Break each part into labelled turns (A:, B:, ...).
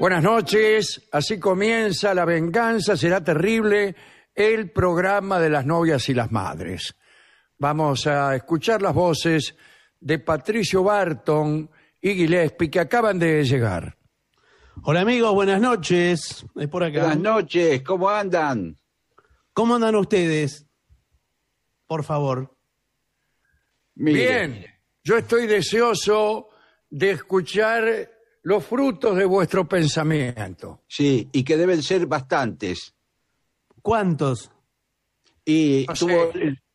A: Buenas
B: noches, así comienza La venganza será terrible, el programa de las novias y las madres. Vamos a escuchar las voces de Patricio Barton y Gillespie que acaban de llegar.
C: Hola amigos, buenas noches. Es por acá. Buenas noches, ¿cómo andan? ¿Cómo andan ustedes? Por favor.
B: Bien, yo estoy deseoso de escuchar los frutos de
D: vuestro pensamiento. Sí, y que deben ser bastantes. ¿Cuántos? Y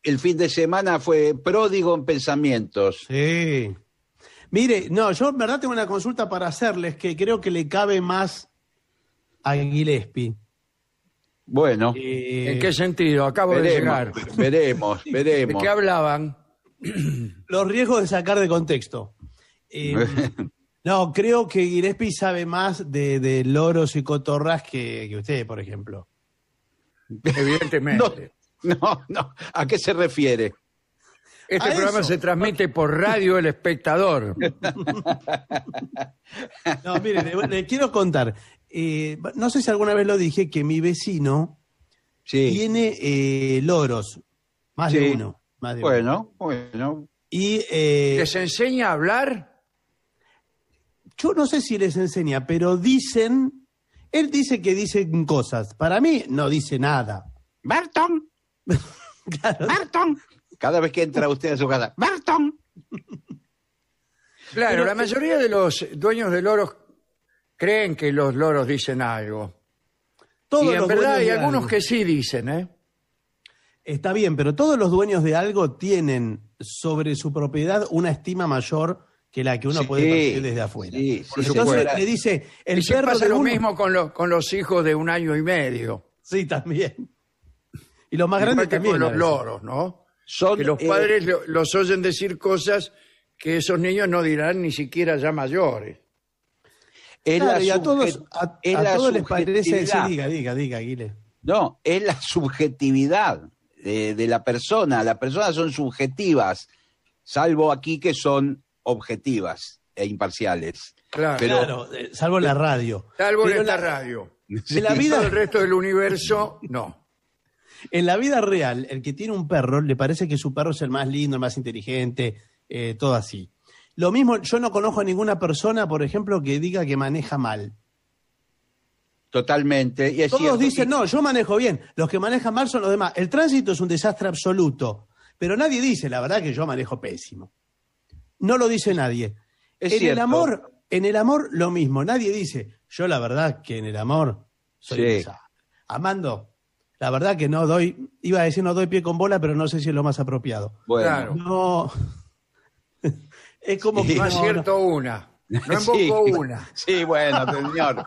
D: el, fin de semana fue pródigo en
C: pensamientos. Sí. Mire, no, yo en verdad tengo una consulta para hacerles que creo que le cabe más a Gillespie. Bueno. Eh, ¿En qué sentido? Acabo de llegar.
D: Veremos, veremos. ¿De qué
C: hablaban? Los riesgos de sacar de contexto. Eh, No, creo que Girespi sabe más de, loros y cotorras que, usted, por ejemplo. Evidentemente. no, no, ¿A qué se refiere? Este programa se transmite por radio El Espectador. no, miren, le, quiero contar. Eh, no sé si alguna vez lo dije, que mi vecino tiene eh, loros, más, de uno, bueno, Bueno, Y, eh, ¿Les enseña a hablar? yo no sé si les enseña, pero dicen, él dice que dicen cosas. Para mí no dice nada. Barton. claro. Barton. Cada vez que entra usted a su casa,
D: Barton. claro, la eh, mayoría de los dueños de loros
B: creen que los loros dicen algo. Todos y en verdad hay algunos que
C: sí dicen, ¿eh? Está bien, pero todos los dueños de algo tienen sobre su propiedad una estima mayor que la que uno puede percibir desde afuera. Entonces le dice el perro pasa lo mismo con, con los hijos de un año y medio. Sí, también.
B: Y los más grandes también. los loros, ¿no? los eh, padres los oyen decir cosas que esos niños no dirán ni siquiera ya mayores.
D: y a todos, les parece... diga,
C: diga, diga, Aguile.
D: No, es la subjetividad de la persona. Las personas son subjetivas, salvo aquí que son objetivas e imparciales. Claro, pero,
B: eh,
C: salvo la radio.
B: Salvo la, radio. en la vida resto
C: del universo, no. En la vida real, el que tiene un perro le parece que su perro es el más lindo, el más inteligente, eh, todo así. Lo mismo, yo no conozco a ninguna persona, por ejemplo, que diga que maneja mal. Totalmente. Y Todos dicen, no, yo manejo bien. Los que manejan mal son los demás. El tránsito es un desastre absoluto. Pero nadie dice, la verdad, que yo manejo pésimo no lo dice nadie.
A: en el amor,
C: en el amor lo mismo, nadie dice, yo la verdad que en el amor soy amando. La verdad que no doy, iba a decir no doy pie con bola, pero no sé si es lo más apropiado. Bueno. es como que no acierto una. No sí, una. Sí, bueno, señor.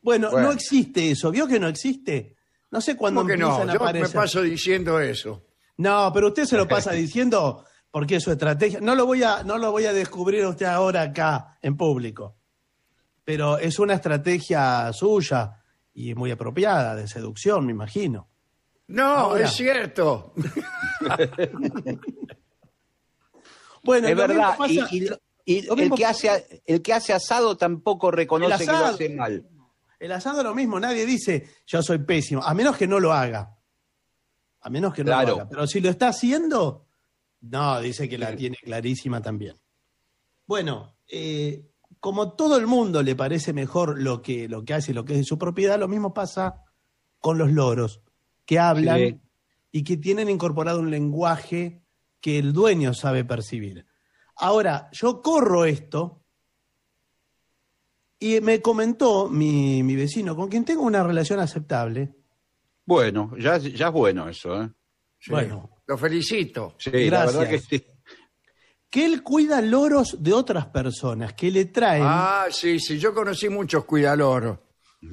C: bueno, no existe eso. ¿Vio que no existe? No sé cuándo no? me paso diciendo eso. No, pero usted se lo pasa diciendo porque su estrategia, no lo voy a, no lo voy a descubrir usted ahora acá en público, pero es una estrategia suya y muy apropiada de seducción, me imagino.
D: No, es
C: cierto. bueno, es verdad. y, el, que
D: hace, el que hace asado tampoco reconoce que lo hace
C: mal. El asado es lo mismo, nadie dice yo soy pésimo, a menos que no lo haga. A menos que no lo haga. Pero si lo está haciendo, no, dice que la tiene clarísima también. Bueno, eh, como todo el mundo le parece mejor lo que, lo que hace, lo que es de su propiedad, lo mismo pasa con los loros, que hablan y que tienen incorporado un lenguaje que el dueño sabe percibir. Ahora, yo corro esto y me comentó mi, mi vecino, con quien tengo una relación aceptable.
D: Bueno, ya, ya es bueno eso, ¿eh? Bueno, lo felicito. Gracias. la verdad
C: que él cuida loros de otras personas, que le trae.
B: Ah, sí, sí, yo conocí muchos cuidaloros.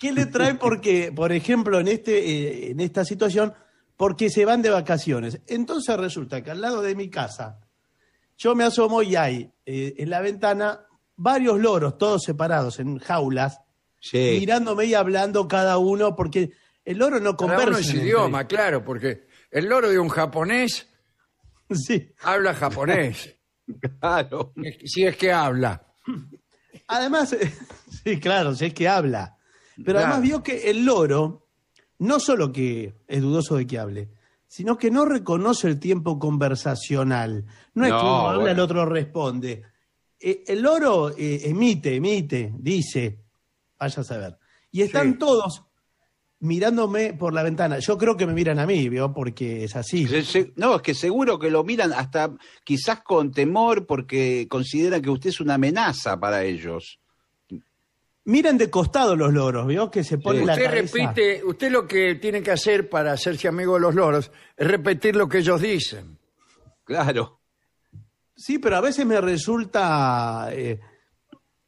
C: ¿Qué le trae porque, por ejemplo, en, este, eh, en esta situación, porque se van de vacaciones? Entonces resulta que al lado de mi casa, yo me asomo y hay eh, en la ventana varios loros, todos separados en jaulas, mirándome y hablando cada uno, porque el loro no conversa. El idioma,
B: claro, porque el loro de un japonés habla japonés, Claro.
C: si es que habla. Además, sí, claro, si es que habla. Pero además vio que el loro no solo que es dudoso de que hable, sino que no reconoce el tiempo conversacional. No es que uno habla, el otro responde. Eh, el loro eh, emite, emite, dice, vaya a saber. Y están todos mirándome por la ventana. Yo creo que me miran a mí, ¿vio? Porque es así.
D: No, es que seguro que lo miran hasta quizás con temor porque consideran que usted es una amenaza para ellos. Miren de costado los
C: loros, ¿vio? Que se ponen Usted repite,
B: usted lo que tiene que hacer para hacerse amigo de los loros es repetir lo que ellos dicen. Claro.
C: Sí, pero a veces me resulta, eh,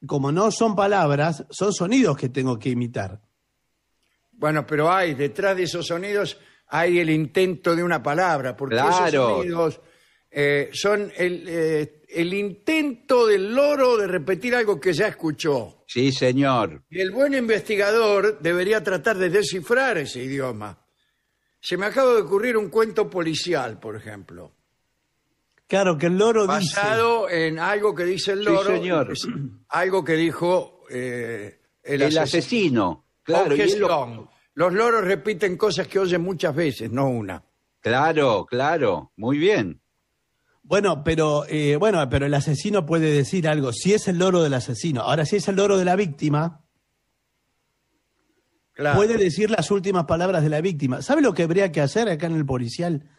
C: como no son palabras, son sonidos que tengo que imitar.
B: Bueno, pero hay, detrás de esos sonidos hay el intento de una
D: palabra, porque esos sonidos
B: eh, son eh, el, intento del loro de repetir algo que ya escuchó.
D: Sí, señor.
B: Y el buen investigador debería tratar de descifrar ese idioma. Se me acaba de ocurrir un cuento policial, por ejemplo, Claro, que el loro dice. basado en algo que dice el Sí, loro, señor. algo que dijo eh, el, asesino. Claro, Los loros repiten cosas que oyen muchas veces, no una.
D: Claro, claro, muy bien.
C: Bueno, pero eh, bueno, pero el asesino puede decir algo. Si es el loro del asesino, ahora si es el loro de la víctima, puede decir las últimas palabras de la víctima. ¿Sabe lo que habría que hacer acá en el policial?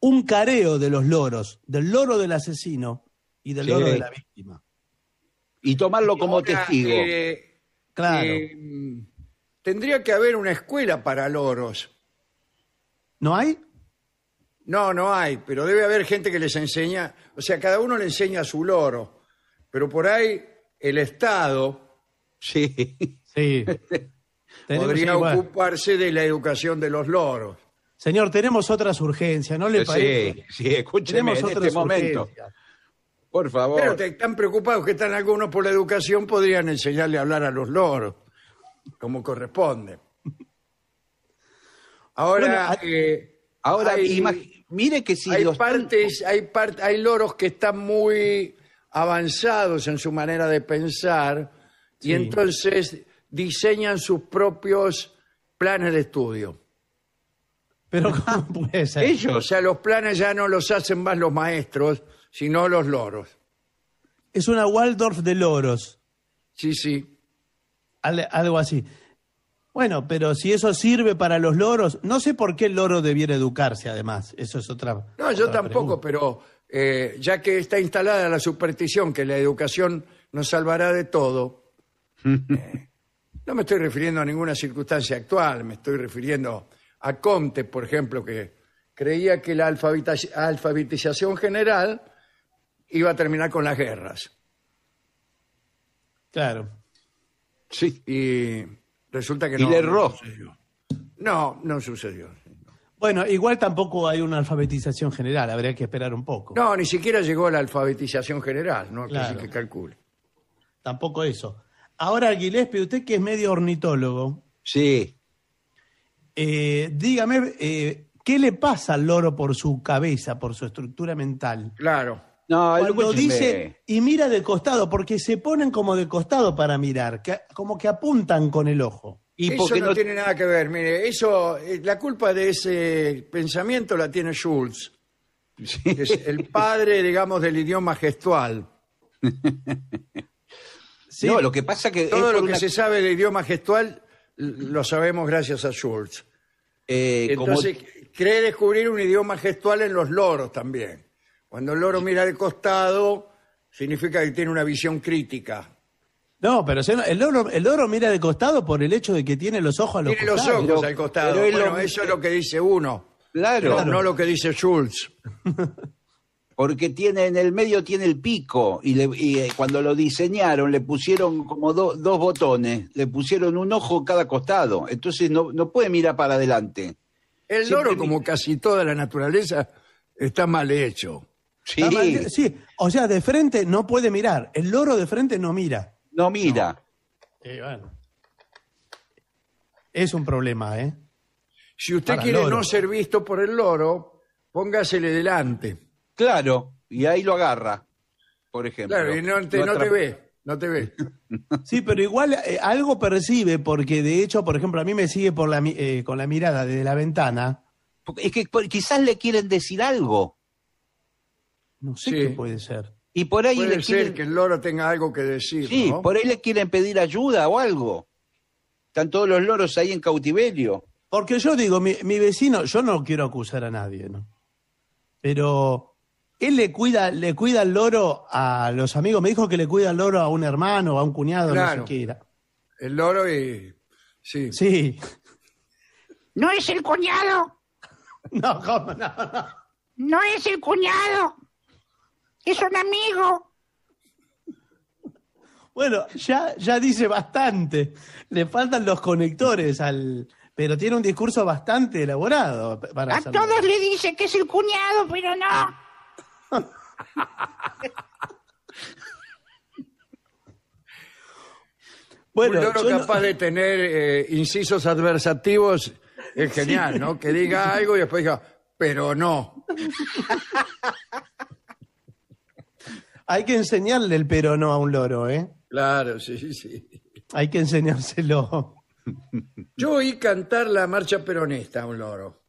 C: Un careo de los loros, del loro del asesino y del loro de la
D: víctima. Y tomarlo como testigo. Eh, claro. Eh,
B: Tendría que haber una escuela para loros. ¿No hay? No, no hay, pero debe haber gente que les enseña, o sea, cada uno le enseña a su loro, pero por ahí el Estado Sí. Sí.
C: podría ocuparse de la educación de los loros. Señor, tenemos otras urgencias, ¿no le parece? Sí, sí, escúcheme en este momento. Por favor.
B: Pero están preocupados que están algunos por la educación, podrían enseñarle a hablar a los loros como corresponde. Ahora, eh, ahora hay, mire que si hay los... partes, hay loros que están muy avanzados en su manera de pensar y entonces diseñan sus propios planes de estudio. Pero ¿cómo puede ser? Ellos, o sea, los planes ya no los hacen más los maestros, sino los loros.
C: Es una Waldorf de loros. Sí, sí algo así. Bueno, pero si eso sirve para los loros, no sé por qué el loro debiera educarse, además. Eso es otra.
B: No, yo tampoco, pero eh, ya que está instalada la superstición que la educación nos salvará de todo,
A: eh,
B: no me estoy refiriendo a ninguna circunstancia actual, me estoy refiriendo a Comte, por ejemplo, que creía que la alfabetización general iba a terminar con las guerras. Claro. Sí. Y resulta que no. erró. No No, sucedió. Bueno, igual tampoco
C: hay una alfabetización general, habría que esperar un poco.
B: No, ni siquiera llegó la alfabetización general, ¿no? Claro. Que, que calcule.
C: Tampoco eso. Ahora, Aguiléspe, usted que es medio ornitólogo, Sí. Eh, dígame, eh, ¿qué le pasa al loro por su cabeza, por su estructura mental? Claro. No, cuando dice y mira de costado, porque se ponen como de costado para mirar, como que apuntan con el ojo. eso no,
B: tiene nada que ver, mire, eso, eh, la culpa de ese pensamiento la tiene Schultz, es el padre, digamos, del idioma gestual. lo que pasa que... Todo lo que se sabe del idioma gestual lo sabemos gracias a Schultz. Eh, Entonces, cree descubrir un idioma gestual en los loros también. Cuando el loro mira de costado, significa que tiene una visión crítica.
C: No, pero el loro, mira de costado por el hecho de que tiene los ojos a los Tiene los ojos al costado. eso
B: es lo que dice uno, Claro, no
D: lo que dice Schultz. porque tiene en el medio tiene el pico y, eh, cuando lo diseñaron le pusieron como dos botones, le pusieron un ojo cada costado, entonces no, puede mirar para adelante. El loro, como casi toda la
C: naturaleza, está mal hecho. Sí. sí. O sea, de frente no puede mirar. El loro de frente no mira. No mira. Eh, es un problema, ¿eh? Si usted quiere no
B: ser visto por el loro,
D: póngasele delante. Claro, y ahí lo agarra, por ejemplo. Claro, y no te, ve, no te ve.
C: Sí, pero igual eh, algo percibe, porque de hecho, por ejemplo, a mí me sigue por la, eh, con la mirada desde la ventana. Es que quizás le quieren decir algo. No sé qué puede ser. Y por ahí puede le
D: ser que el loro tenga algo que decir. Sí, por ahí le quieren pedir ayuda o algo.
C: Están todos los loros ahí en cautiverio. Porque yo digo, mi, mi vecino, yo no quiero acusar a nadie, ¿no? Pero él le cuida, le cuida el loro a los amigos. Me dijo que le cuida el loro a un hermano, a un cuñado, no sé El loro y. Sí. Sí. ¿No es el cuñado? No, no?
D: No, no es el cuñado. Es un amigo.
C: Bueno, ya, ya dice bastante. Le faltan los conectores al. Pero tiene un discurso bastante elaborado. Para a todos le
D: dice que es el cuñado, pero no.
B: bueno, un capaz de tener eh, incisos adversativos es genial, ¿no? Que diga algo y después diga, pero
C: no. Hay que enseñarle el peronó a un loro, ¿eh?
B: Claro, sí, sí.
C: Hay que enseñárselo.
B: Yo oí cantar la marcha peronista a un loro.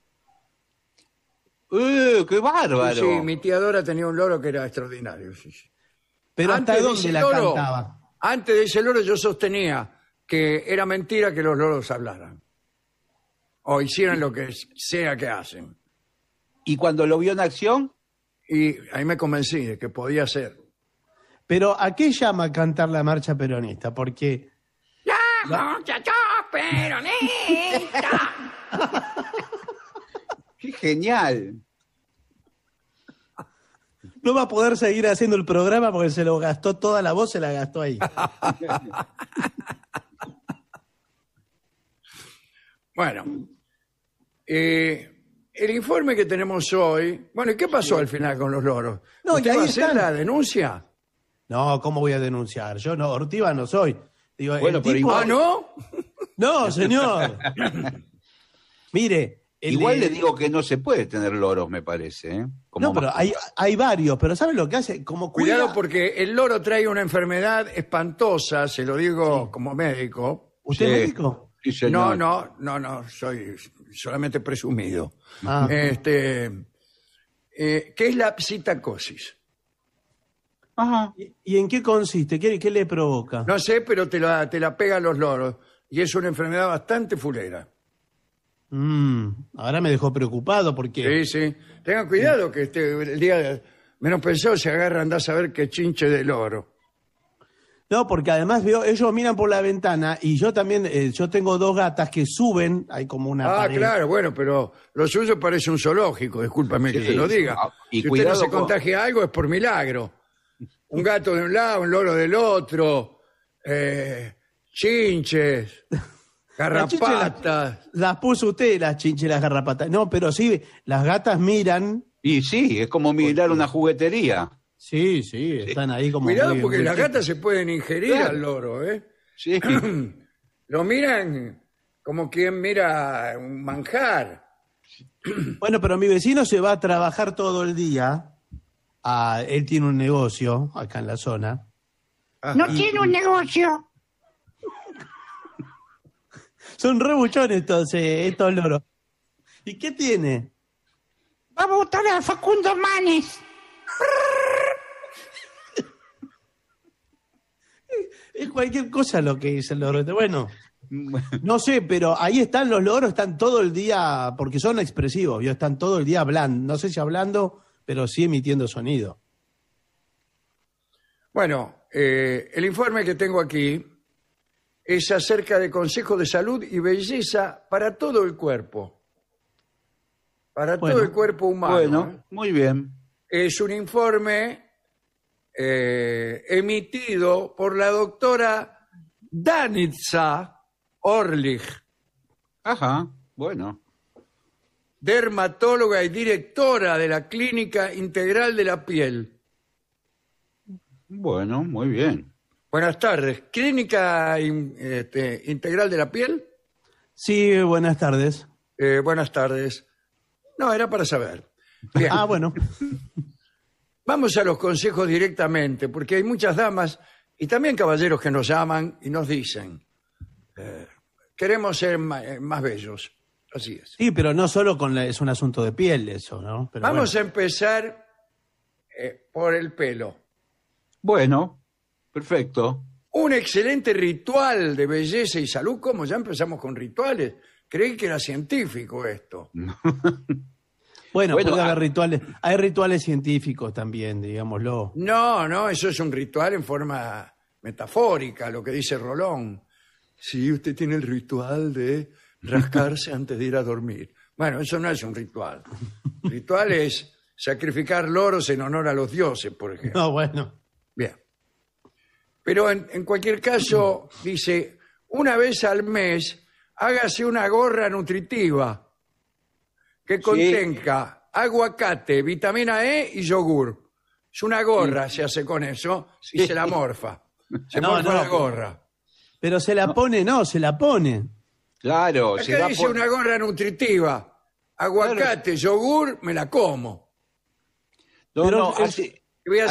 B: ¡Eh, qué bárbaro! Sí, mi tía Dora tenía un loro que era extraordinario. Pero antes dónde la cantaba? Antes de ese loro yo sostenía que era mentira que los loros hablaran. O hicieran lo que sea que hacen.
C: ¿Y cuando lo vio en acción? Y ahí me convencí de que podía ser. Pero ¿a qué llama cantar la marcha peronista? Porque... La, marcha
A: peronista.
C: qué genial. No va a poder seguir haciendo el programa porque se lo gastó toda la voz, se la gastó ahí. bueno,
B: eh, el informe que tenemos hoy, bueno, ¿y qué pasó al final con los loros? No, ¿Usted y ahí va la denuncia?
C: No, ¿cómo voy a denunciar? Yo no, Ortiva no soy. Digo, bueno, ¿Ah, no? No,
D: señor. Mire. Igual le digo que no se puede tener loros, me parece. ¿eh?
C: no, pero hay, hay, varios, pero ¿saben lo que hace? Cuidado
D: porque el
B: loro trae una enfermedad espantosa, se lo digo como médico. ¿Usted es médico? Sí, señor. No, no, no, no, soy solamente presumido. Ah. Este, eh, ¿Qué es la psitacosis? ¿Y, en qué consiste? ¿Qué, le provoca? No sé, pero te la, te la pega los loros. Y es una enfermedad bastante fulera.
C: Mm, ahora me dejó
B: preocupado porque... Sí, sí. Tengan cuidado que este, el día menos pensado se agarra, anda a saber qué chinche de
C: loro. No, porque además veo, ellos miran por la ventana y yo también, eh, yo tengo dos gatas que suben, hay como una. Ah, claro, bueno, pero lo suyo parece un zoológico,
B: discúlpame que te lo diga. Ah, y si usted no se contagia algo es por milagro un gato de un lado, un loro del otro, eh, chinches,
C: garrapatas. Las, puso usted, las chinches, las garrapatas. No, pero sí, las gatas miran.
D: Y sí, es como mirar una
C: juguetería. Sí,
D: sí, están ahí como. Mirá, porque las
B: gatas se pueden ingerir al loro, ¿eh? Sí. Lo miran como quien mira
C: un manjar. Bueno, pero mi vecino se va a trabajar todo el día Ah, él tiene un negocio acá en la zona. No tiene un
D: negocio.
C: Son rebuchones estos, eh, estos loros. ¿Y qué tiene?
D: Vamos a votar a Facundo Manes.
C: Es cualquier cosa lo que dice el loro. Bueno, no sé, pero ahí están los loros, están todo el día, porque son expresivos, están todo el día hablando, no sé si hablando pero sí emitiendo sonido.
B: Bueno, eh, el informe que tengo aquí es acerca de Consejo de salud y belleza para todo el cuerpo. Para todo el cuerpo humano. Bueno, ¿eh? muy bien. Es un informe eh, emitido por la doctora Danitza Orlich. Ajá, bueno dermatóloga y directora de la Clínica Integral de la Piel. Bueno, muy bien. Buenas tardes. ¿Clínica este, Integral de la Piel? Sí, buenas tardes. Eh, buenas tardes. No, era para saber. Ah, bueno. Vamos a los consejos directamente, porque hay muchas damas y también caballeros que nos llaman y nos dicen, eh, queremos ser eh, más bellos. Así es.
C: Sí, pero no solo con es un asunto de piel eso, ¿no? Vamos
B: a empezar eh, por el pelo.
C: Bueno,
B: perfecto. Un excelente ritual de belleza y salud, como ya empezamos con rituales. Creí que era científico esto.
C: Bueno, puede ah. haber rituales. Hay rituales científicos también, digámoslo.
B: No, no, eso es un ritual en forma metafórica, lo que dice Rolón. Sí, usted tiene el ritual de rascarse antes de ir a dormir. Bueno, eso no es un ritual. Ritual es sacrificar loros en honor a los dioses, por
C: ejemplo. No, bueno.
B: Bien. Pero en, cualquier caso, dice, una vez al mes, hágase una gorra nutritiva que contenga aguacate, vitamina E y yogur. Es una gorra, se hace con eso, y se la morfa. Se morfa la gorra.
C: Pero se la pone, no, se la pone. Claro,
B: dice una gorra nutritiva. Aguacate, yogur, me la como. No, no, Voy a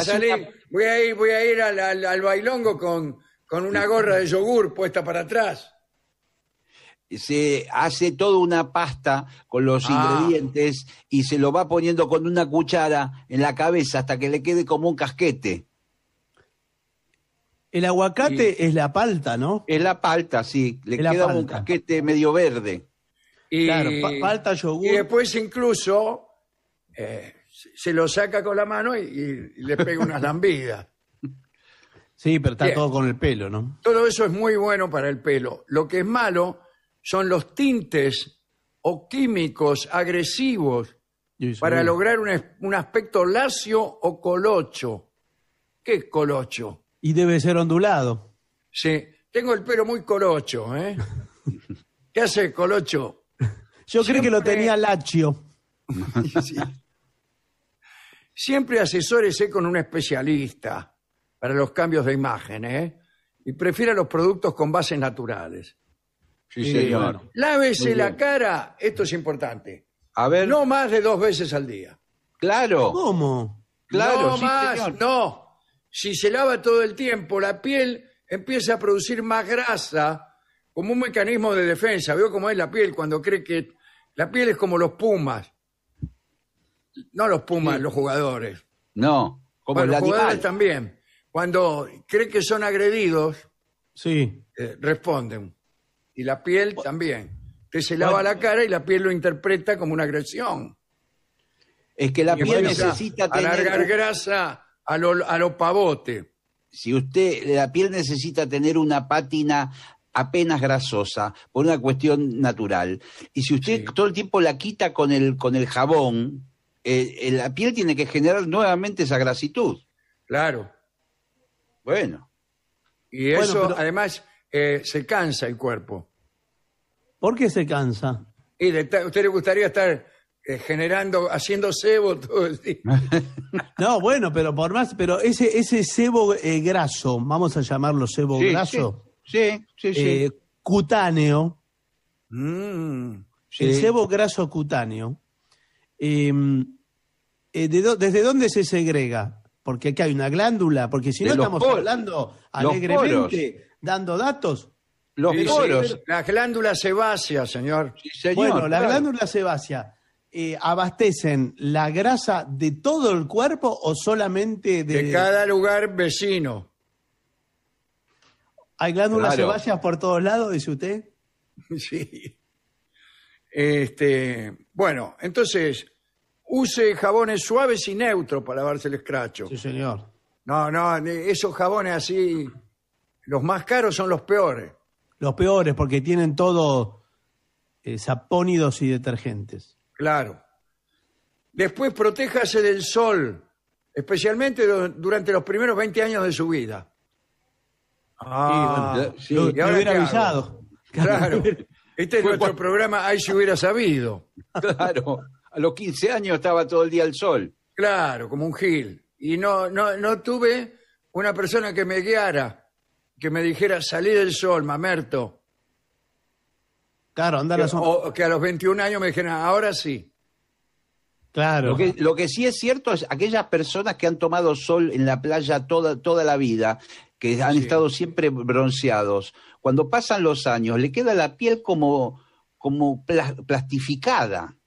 B: voy a ir, voy a ir al, bailongo con, con una gorra de yogur puesta para atrás.
D: se hace toda una pasta con los ah. ingredientes y se lo va poniendo con una cuchara en la cabeza hasta que le quede como un casquete.
C: El aguacate es la palta, ¿no? Es la palta, sí. Le queda un
D: paquete medio verde. Y, después incluso
B: eh, se lo saca con la mano y, le pega unas lambidas.
C: Sí, pero está todo con el pelo, ¿no?
B: Todo eso es muy bueno para el pelo. Lo que es malo son los tintes o químicos agresivos para lograr un, un, aspecto lacio o colocho. ¿Qué es colocho? Y debe ser ondulado. Sí, tengo el pelo muy colocho, ¿eh? ¿Qué hace colocho? Yo creo que lo tenía Lacio. Siempre asesórese con un especialista para los cambios de imagen, ¿eh? Y prefiera los productos con bases naturales.
C: Sí, eh, señor. Lávese la
B: cara, esto es importante. A ver. No más de dos veces al día. Claro. ¿Cómo? Claro, no más, no si se lava todo el tiempo, la piel empieza a producir más grasa como un mecanismo de defensa. Veo cómo es la piel cuando cree que la piel es como los pumas. No los pumas, los jugadores.
D: No, como los jugadores
B: también. Cuando cree que son agredidos, sí. Eh, responden. Y la piel también. Usted se lava la cara y la piel lo interpreta como una agresión.
D: Es que la piel necesita tener... Alargar grasa a lo, a pavote. Si usted, la piel necesita tener una pátina apenas grasosa, por una cuestión natural. Y si usted todo el tiempo la quita con el, con el jabón, eh, eh, la piel tiene que generar nuevamente esa grasitud.
B: Claro. Bueno. Y eso, además, eh, se cansa el cuerpo.
C: ¿Por qué se cansa?
B: Y usted le gustaría estar eh, generando, haciendo
D: sebo todo el día.
C: no, bueno, pero por más, pero ese, ese cebo eh, graso, vamos a llamarlo cebo graso. Sí, sí, sí. Eh, cutáneo. Mm, el sebo graso cutáneo. Em, ¿Desde dónde se segrega? Porque aquí hay una glándula, porque si no estamos hablando alegremente, dando datos. Los poros. La glándula sebácea, señor. señor bueno, la glándula sebácea eh, abastecen la grasa de todo el cuerpo o solamente de... De cada lugar vecino. ¿Hay glándulas sebáceas por todos lados, dice usted? Sí.
B: Este, bueno, entonces, use jabones suaves y neutros para lavarse el escracho. Sí, señor. No, no, esos jabones así, los más caros son los peores.
C: Los peores, porque tienen todo eh, sapónidos y detergentes.
B: Claro. Después protéjase del sol, especialmente durante los primeros 20 años de su vida.
A: Ah, sí, sí, hubiera avisado. Claro.
B: Este es nuestro programa ahí se hubiera sabido. Claro, a los 15 años estaba todo el día el sol. Claro, como un gil. Y no, no, no tuve una persona que me guiara, que me dijera, salí del sol, mamerto.
D: Claro,
C: anda la sombra.
B: O que a los 21 años me dijeron, ahora sí.
C: Claro.
D: Lo que, sí es cierto es aquellas personas que han tomado sol en la playa toda, toda la vida, que han estado siempre bronceados, cuando pasan los años, le queda la piel como, como plastificada.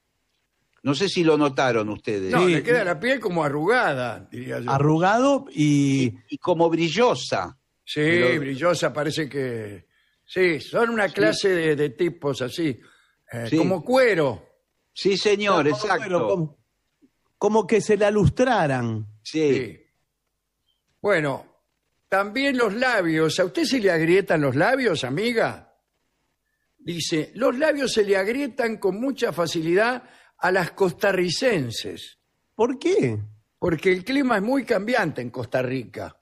D: No sé si lo notaron ustedes. No, le queda la piel como arrugada, diría yo. Arrugado y... Y, como
B: brillosa. Sí, brillosa, parece que Sí, son una clase de,
D: tipos así, eh, como cuero. Sí, señor, exacto. como, que se la lustraran. Sí. Sí. Bueno,
B: también los labios. ¿A usted se le agrietan los labios, amiga? Dice, los labios se le agrietan con mucha facilidad a las costarricenses, ¿Por qué? porque el clima es muy cambiante en Costa Rica.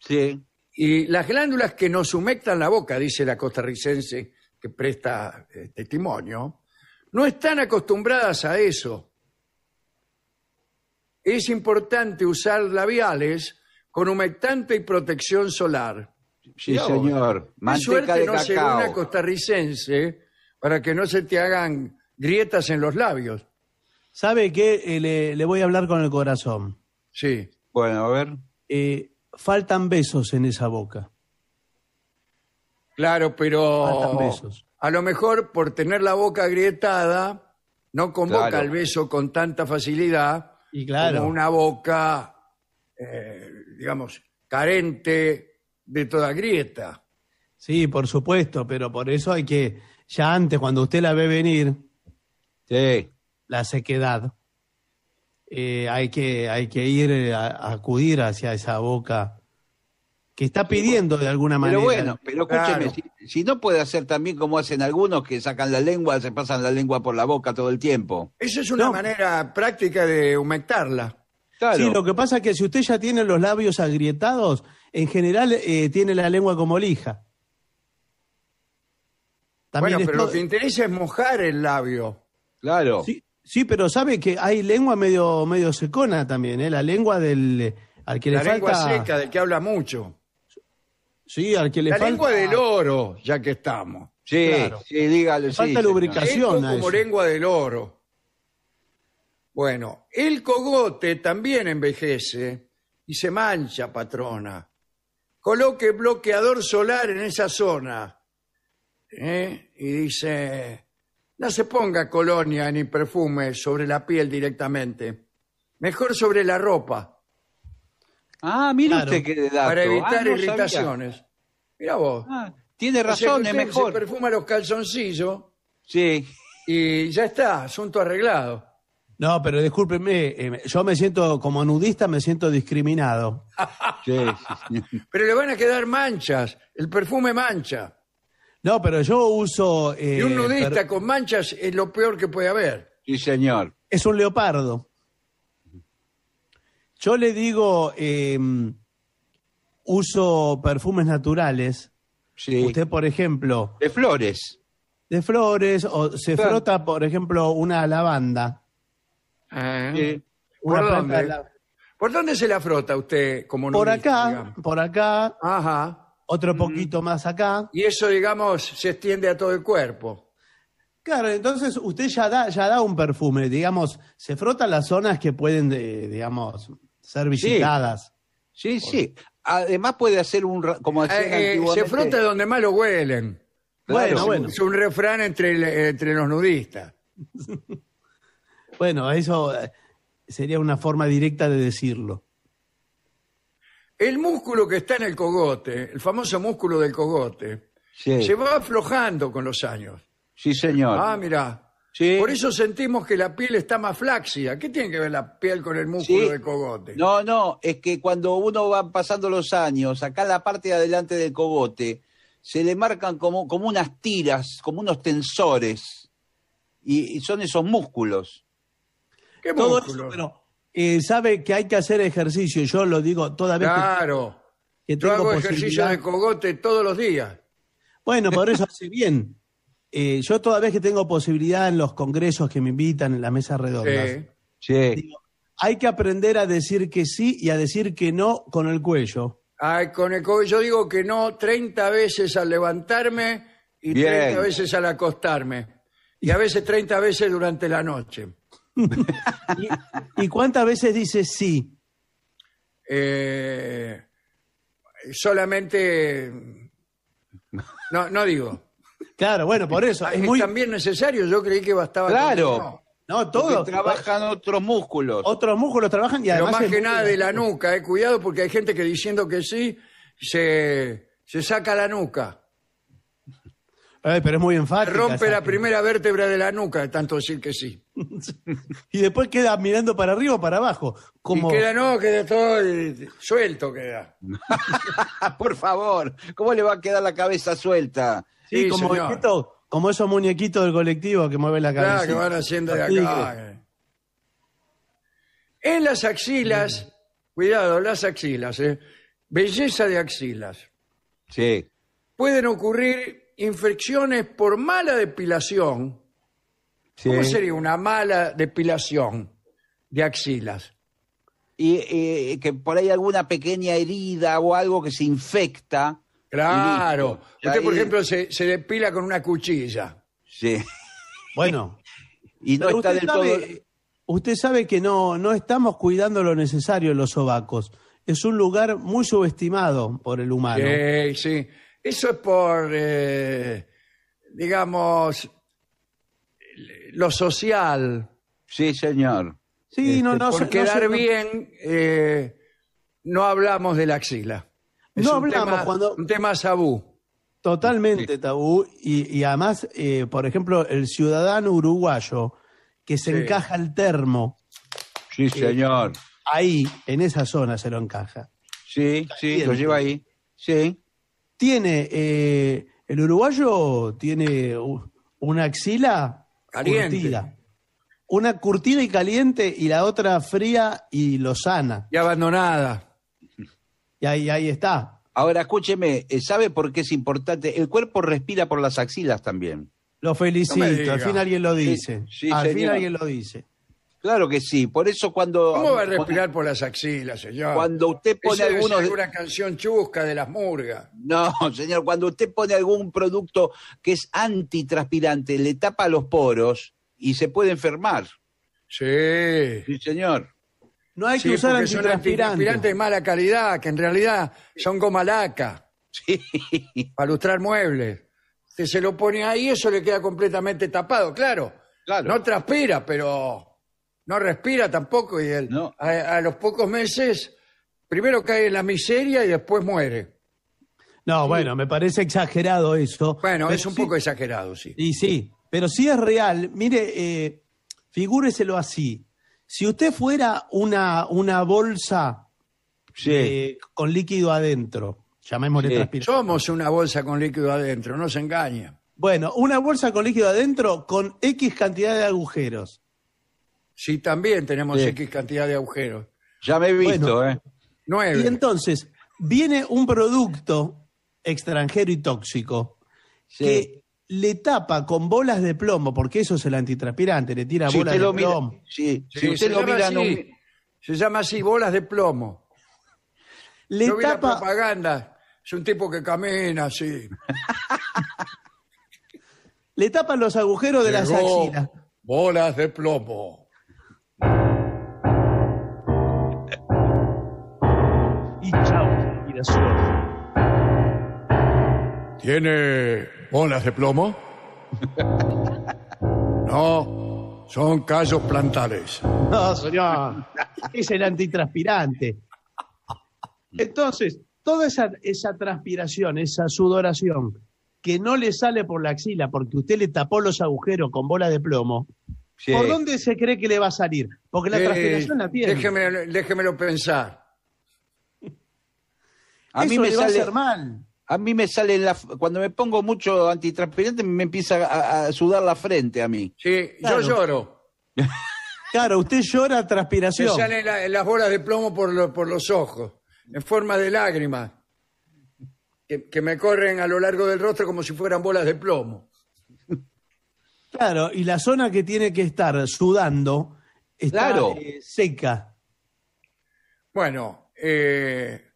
B: sí. Y las glándulas que nos humectan la boca, dice la costarricense que presta eh, testimonio, no están acostumbradas a eso. Es importante usar labiales con humectante y protección solar.
D: Sí, señor. Manteca de suerte no ser una
B: costarricense para que no se te hagan grietas en los labios. ¿Sabe qué? Eh, le,
C: voy a hablar con el corazón. Sí. Bueno, a ver. Eh, faltan besos en esa boca.
B: Claro, pero a lo mejor por tener la boca agrietada no convoca el beso con tanta facilidad
C: y como una
B: boca, eh, digamos, carente
C: de toda grieta. Sí, por supuesto, pero por eso hay que, ya antes, cuando usted la ve venir, la sequedad, eh, hay, que, hay que ir eh, a, acudir hacia esa boca que está pidiendo de alguna manera. Pero bueno, pero escúcheme,
D: si, no puede hacer también como hacen algunos que sacan la lengua, se pasan la lengua por la boca todo el tiempo. Esa es una manera práctica de
C: humectarla. Claro. Sí, lo que pasa es que si usted ya tiene los labios agrietados, en general eh, tiene la lengua como lija. También bueno, pero lo que interesa es mojar el labio. Claro. Sí, Sí, pero sabe que hay lengua medio, medio secona también, ¿eh? La lengua del. Al que la lengua seca,
B: del que habla mucho. Sí, al que le falta. La lengua del oro, ya que estamos. Sí, sí, dígale. Falta lubricación. como lengua del oro. Bueno, el cogote también envejece y se mancha, patrona. Coloque bloqueador solar en esa zona. ¿eh? Y dice, no se ponga colonia ni perfume sobre la piel directamente. Mejor sobre la ropa. Ah,
D: mire usted qué dato. Para evitar ah,
B: irritaciones. Mira vos. Ah, tiene razón, es mejor. Se perfuma los calzoncillos. Sí. Y ya está, asunto arreglado.
C: No, pero discúlpeme, eh, yo me siento como nudista, me siento discriminado.
B: Pero le van a quedar manchas, el perfume mancha. No, pero yo uso... Eh, y un nudista con manchas es lo peor que puede haber. Sí, señor.
C: Es un leopardo. Yo le digo, em, uso perfumes naturales. Sí. Usted, por ejemplo,
D: De flores.
C: de flores, o se frota, por ejemplo, una lavanda.
D: Ah.
B: ¿Por dónde? ¿Por dónde se la frota usted como Por acá, por acá, Ajá otro poquito más acá. Y eso, digamos, se extiende a todo el cuerpo.
C: Claro, entonces usted ya da, ya da un perfume, digamos, se frota las zonas que pueden, digamos, ser visitadas. Sí, sí. Además puede hacer un, como eh, eh, Se frota
B: donde más lo huelen. Bueno, bueno. Es un refrán entre, entre los nudistas.
C: bueno, eso eh, sería una forma directa de decirlo
B: el músculo que está en el cogote, el famoso músculo del cogote, se va aflojando con los años. Sí,
D: señor. Ah,
B: mira. Por eso sentimos que la piel está más flaxia. ¿Qué tiene que ver la
D: piel con el músculo del cogote? No, no, es que cuando uno va pasando los años, acá en la parte de adelante del cogote se le marcan como, como unas tiras, como unos tensores. Y, son esos músculos. ¿Qué músculos?
C: sabe que hay que hacer ejercicio. Yo lo digo toda vez Claro. Yo hago ejercicio de
B: cogote todos los días.
C: Bueno, por eso hace bien. Eh, yo toda vez que tengo posibilidad en los congresos que me invitan, en la mesa redonda, hay que aprender a decir que sí y a decir que no con el cuello.
B: con el cuello, yo digo que no 30 veces al levantarme y treinta 30 veces al acostarme. Y a veces 30 veces durante la noche.
C: ¿Y, cuántas veces dices sí?
B: Eh, solamente. No, digo. Claro, bueno, por eso. Es, muy... también necesario, yo creí que bastaba. Claro. No. todos. trabajan
D: otros músculos.
B: Otros músculos trabajan y además. Pero más que nada de la nuca, eh, cuidado, porque hay gente que diciendo que sí se saca la nuca
C: pero es muy enfático. Rompe la
B: primera vértebra de la nuca, tanto decir que sí. y después queda mirando para arriba o
D: para abajo. Como... queda, no, queda todo suelto, queda. Por favor, ¿cómo le va a quedar la cabeza suelta? Sí, como,
C: esos muñequitos del colectivo que mueven la cabeza. Claro, que van haciendo de acá.
B: En las axilas, cuidado, las axilas, eh. belleza de axilas. Sí. Pueden ocurrir infecciones por mala depilación. ¿Cómo sería una mala depilación de axilas?
D: Y, que por ahí alguna pequeña herida o algo que se infecta.
B: Claro. Usted, por ejemplo, se, se depila con una cuchilla.
C: Sí. Bueno. y no está Usted sabe que no, no estamos cuidando lo necesario en los sobacos. Es un lugar muy subestimado por el humano.
B: Sí, sí. Eso es por, eh, digamos, lo social. Sí, señor. Sí, no, este, no. Por quedar bien, eh, no hablamos de la axila. no hablamos
C: cuando. Un tema tabú. Totalmente tabú. Y, y además, eh, por ejemplo, el ciudadano uruguayo que se encaja el termo. Sí, señor. Ahí, en esa zona se lo encaja.
D: Sí, sí, lo lleva ahí.
C: Sí tiene, eh, el uruguayo tiene una axila curtida. Una curtida y caliente y la otra fría y lozana. Y abandonada. Y ahí, ahí está.
D: Ahora escúcheme, eh, ¿sabe por qué es importante? El cuerpo respira por las axilas también.
C: Lo felicito, al fin alguien lo dice. al fin alguien lo dice.
D: Claro que sí, por eso cuando...
B: ¿Cómo va a respirar por las axilas, señor? Cuando
C: usted pone algunos...
B: una
D: canción chusca de las murgas. No, señor, cuando usted pone algún producto que es antitranspirante, le tapa los poros y se puede enfermar. Sí. Sí, señor. No hay que usar antitranspirante.
B: de mala calidad, que en realidad son goma laca. Sí. Para lustrar muebles. Usted se lo pone ahí y eso le queda completamente tapado, claro. Claro. No transpira, pero no respira tampoco y él a, los pocos meses primero cae en la miseria y después muere.
C: No, bueno, me parece exagerado eso. Bueno, es un
B: poco exagerado, sí.
C: Y sí, pero sí es real. Mire, eh, figúreselo así. Si usted fuera una, una bolsa eh, con líquido adentro, llamémosle transpiración. Somos una bolsa con líquido adentro, no se engañe Bueno, una bolsa con líquido adentro con X cantidad de agujeros. Sí, también tenemos X cantidad de agujeros. Ya me he visto, ¿eh? Nueve. Y entonces, viene un producto extranjero y tóxico que le tapa con bolas de plomo, porque eso es el antitranspirante, le tira bolas de plomo. lo mira,
B: se llama así, bolas de plomo. Le tapa. propaganda, es un tipo que camina así. le tapan los agujeros de las axilas. Bolas de plomo. ¿Tiene bolas de plomo?
C: no, son callos plantales. No, señor. Es el antitranspirante. Entonces, toda esa, transpiración, esa sudoración que no le sale por la axila porque usted le tapó los agujeros con bola de plomo, ¿por dónde se cree que le va a salir? Porque la eh, transpiración la
B: tiene. déjemelo pensar.
C: A mí me sale, va a
D: mal. A mí me sale la, cuando me pongo mucho antitranspirante me empieza a, sudar la frente a mí. Sí, yo lloro. claro, usted llora transpiración. Me
B: salen las bolas de plomo por, por los ojos, en forma de lágrimas, que, me corren a lo largo del rostro como si fueran bolas de plomo.
C: Claro, y la zona que tiene que estar sudando está eh, seca.
B: Bueno, eh,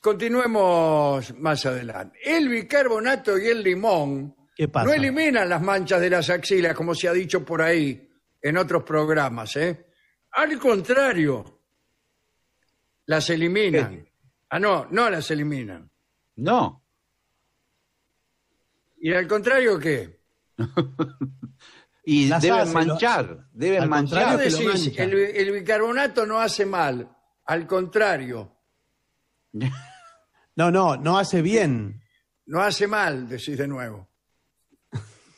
B: Continuemos más adelante. El bicarbonato y el limón no eliminan las manchas de las axilas, como se ha dicho por ahí en otros programas. ¿eh? Al contrario, las eliminan. Ah, no, no las eliminan. No. ¿Y al contrario qué?
D: y las deben manchar, deben manchar. Decís,
B: el bicarbonato no hace mal, al contrario
C: No, no, no hace bien.
B: No hace mal, decís de nuevo.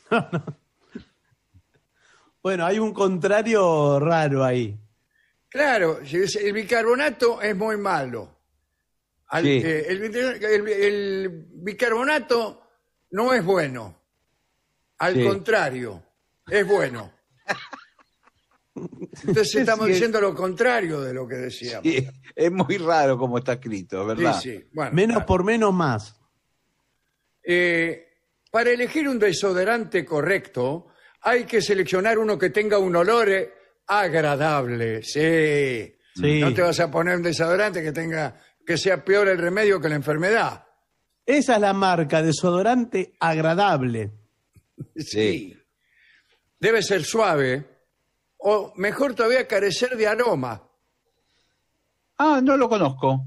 C: Bueno, hay un contrario raro ahí.
B: Claro, el bicarbonato es muy malo. el, bicarbonato no es bueno. Al contrario, es bueno. Entonces estamos diciendo lo contrario de lo que decíamos.
C: es muy raro como está escrito, ¿verdad? Sí, menos por menos más.
B: Eh, para elegir un desodorante correcto, hay que seleccionar uno que tenga un olor agradable. Sí. No te vas a poner un desodorante que tenga que sea peor el remedio
C: que la enfermedad. Esa es la marca, desodorante agradable.
B: Sí. Debe ser suave o mejor todavía carecer de aroma. Ah, no lo conozco.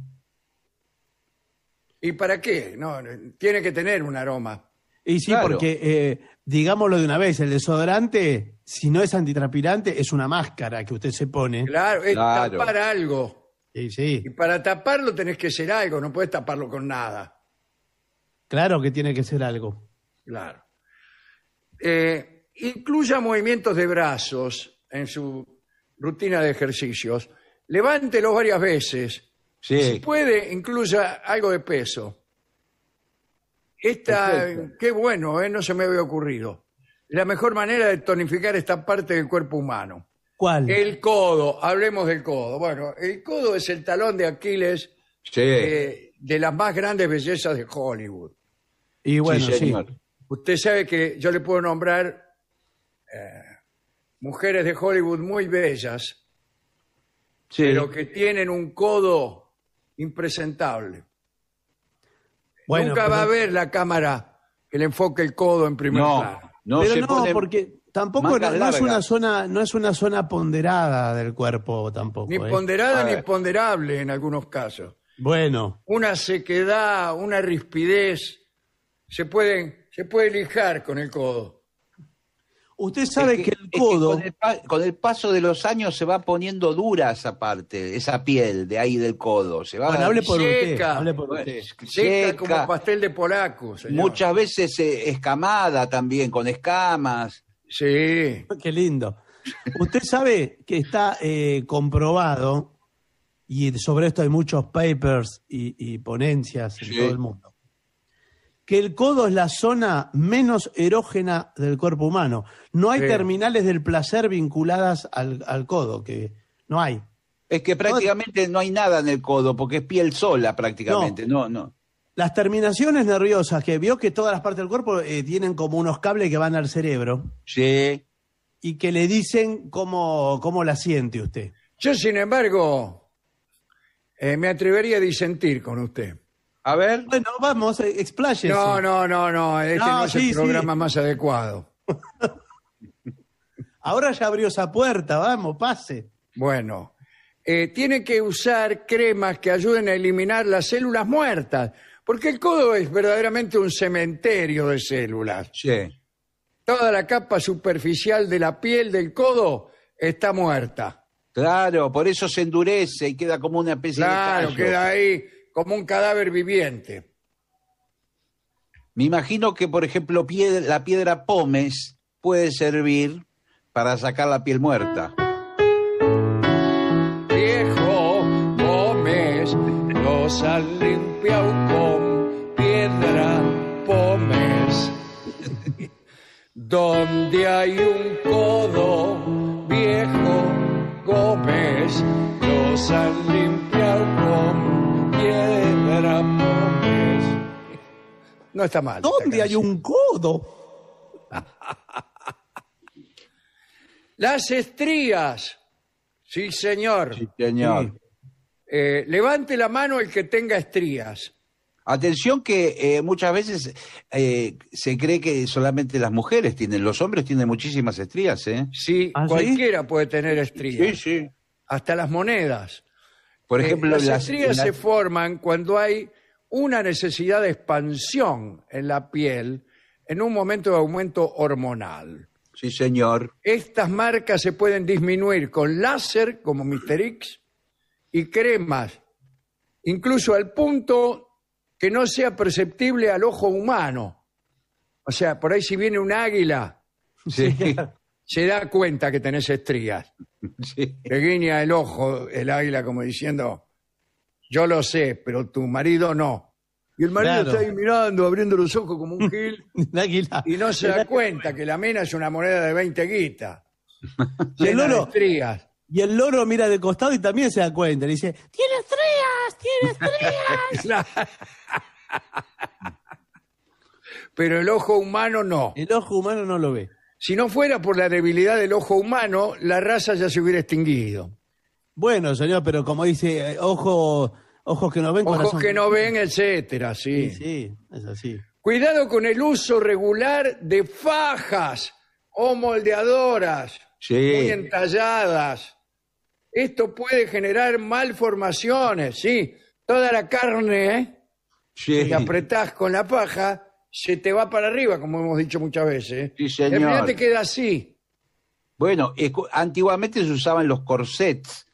B: ¿Y para qué? No, tiene que tener un aroma.
C: Y sí, porque eh, digámoslo de una vez, el desodorante, si no es antitranspirante, es una máscara que usted se pone. Claro, es tapar algo. sí. Y para taparlo tenés que ser algo, no puedes
B: taparlo con nada.
C: Claro que tiene que ser algo.
B: Claro. Eh, incluya movimientos de brazos, en su rutina de ejercicios, levántelo varias veces. Si puede, incluya algo de peso. Esta, qué bueno, ¿eh? no se me había ocurrido. La mejor manera de tonificar esta parte del cuerpo humano. ¿Cuál? El codo, hablemos del codo. Bueno, el codo es el talón de Aquiles eh, de, las más grandes bellezas de Hollywood.
A: Y bueno, sí,
B: Usted sabe que yo le puedo nombrar eh, mujeres de Hollywood muy bellas, pero que tienen un codo impresentable. Nunca va a ver la cámara el le enfoque el codo en primer lugar.
C: No, pero no, porque
B: Tampoco es una
C: zona, no es una zona ponderada del cuerpo tampoco. Ni ¿eh? ponderada ni
B: ponderable en algunos casos.
C: Bueno.
B: Una
D: sequedad, una rispidez, se pueden, se puede lijar con el codo. Usted sabe que, el codo... con, el, paso de los años se va poniendo dura esa parte, esa piel de ahí del codo. Se va bueno, hable por Hable Seca, como
B: pastel de polaco. Muchas
D: veces eh, escamada también, con escamas. Sí. Qué lindo.
C: Usted sabe que está eh, comprobado, y sobre esto hay muchos papers y, ponencias en todo el mundo, que el codo es la zona menos erógena del cuerpo humano. No hay terminales del placer vinculadas al, codo, que no hay.
D: Es que prácticamente no, hay nada en el codo, porque es piel sola prácticamente, no,
C: no. Las terminaciones nerviosas, que vio que todas las partes del cuerpo eh, tienen como unos cables que van al cerebro. Sí. Y que le dicen cómo, cómo la siente usted.
B: Yo, sin embargo, eh, me atrevería a disentir con usted.
C: A ver. Bueno, vamos, eh, expláyese. No, no, no, no, este no, es el programa más
B: adecuado.
C: Ahora ya abrió esa puerta, vamos, pase.
B: Bueno, eh, tiene que usar cremas que ayuden a eliminar las células muertas, porque el codo es verdaderamente un cementerio de células. Sí. Toda la capa superficial de la piel del codo está muerta.
D: Claro, por eso se endurece y queda como una especie de. Claro, queda ahí como un cadáver viviente. Me imagino que, por ejemplo, la piedra pomes puede servir para sacar la piel muerta.
B: Viejo pómez, los ha limpiado con piedra pomes. Donde hay un codo, viejo Gómez, los ha limpiado con
C: no está mal. ¿Dónde hay un codo?
B: Las estrías. Sí,
D: señor. Sí, señor. Eh, levante la mano el que tenga estrías. Atención que eh, muchas veces eh, se cree que solamente las mujeres tienen, los hombres tienen muchísimas estrías, ¿eh? Sí, ¿Ah, cualquiera puede tener estrías. Sí, sí.
B: Hasta las monedas.
D: Por eh, ejemplo, las, estrías se
B: forman cuando hay una necesidad de expansión en la piel en un momento de aumento hormonal. Sí, señor. Estas marcas se pueden disminuir con láser, como Mr. X, y cremas, incluso al punto que no sea perceptible al ojo humano. O sea, por ahí si viene un águila, sí. se da cuenta que tenés estrías. Sí. guiña el ojo el águila como diciendo, yo lo sé, pero tu marido no. Y el marido está ahí mirando, abriendo los ojos como un gil, águila, y no se da cuenta
C: que la mena es una moneda de 20 guitas. y el loro, estrías. Y el loro mira de costado y también se da cuenta. Y dice,
A: tiene estrías, tiene
C: estrías. pero el ojo humano no. El ojo humano no lo
B: ve. Si no fuera por la debilidad del ojo humano, la raza ya se hubiera extinguido.
C: Bueno, señor, pero como dice, eh, ojo, ojos que no ven, corazón. Ojos que no ven, etcétera, sí. Sí, es así. Cuidado con el uso regular de fajas
B: o moldeadoras muy entalladas. Esto puede generar malformaciones, sí. Toda la carne, ¿eh? si te apretás con la paja, se te va para arriba, como hemos dicho muchas veces. Sí, señor. El te
D: queda así. Bueno, antiguamente se usaban los corsets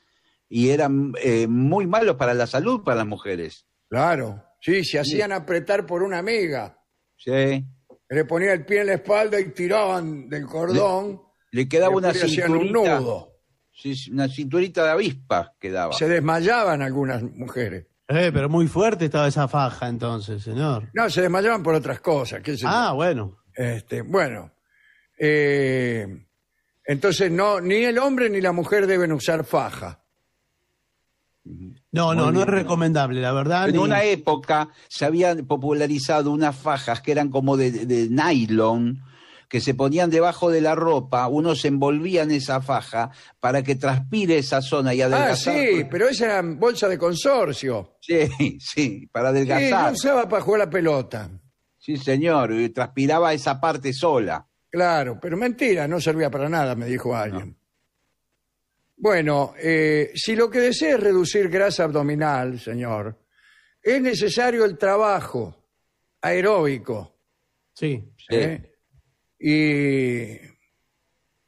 D: y eran eh, muy malos para la salud para las mujeres. Claro, sí, se hacían apretar por una amiga. Sí. Le ponía el pie en la espalda y tiraban del cordón. Le, quedaba una cinturita. Un nudo. Sí, una cinturita de avispa quedaba. Se
C: desmayaban algunas
D: mujeres.
C: Eh, pero muy fuerte estaba esa faja entonces, señor.
B: No, se desmayaban por otras cosas. ¿qué Ah, bueno. Este, bueno. Eh, entonces, no, ni el hombre ni la mujer deben usar faja.
C: No, no, no es recomendable, la verdad. En una
D: época se habían popularizado unas fajas que eran como de, de nylon, que se ponían debajo de la ropa, uno se envolvía en esa faja para que transpire esa zona y ah, adelgazar. Ah, sí, pero esa era bolsa de consorcio. Sí, sí, para adelgazar. Sí, no usaba para jugar la pelota. Sí, señor, y transpiraba esa parte sola.
B: Claro, pero mentira, no servía para nada, me dijo alguien. Bueno, eh, si lo que desea es reducir grasa abdominal, señor, es necesario el trabajo aeróbico. Sí. ¿Eh? sí. Y,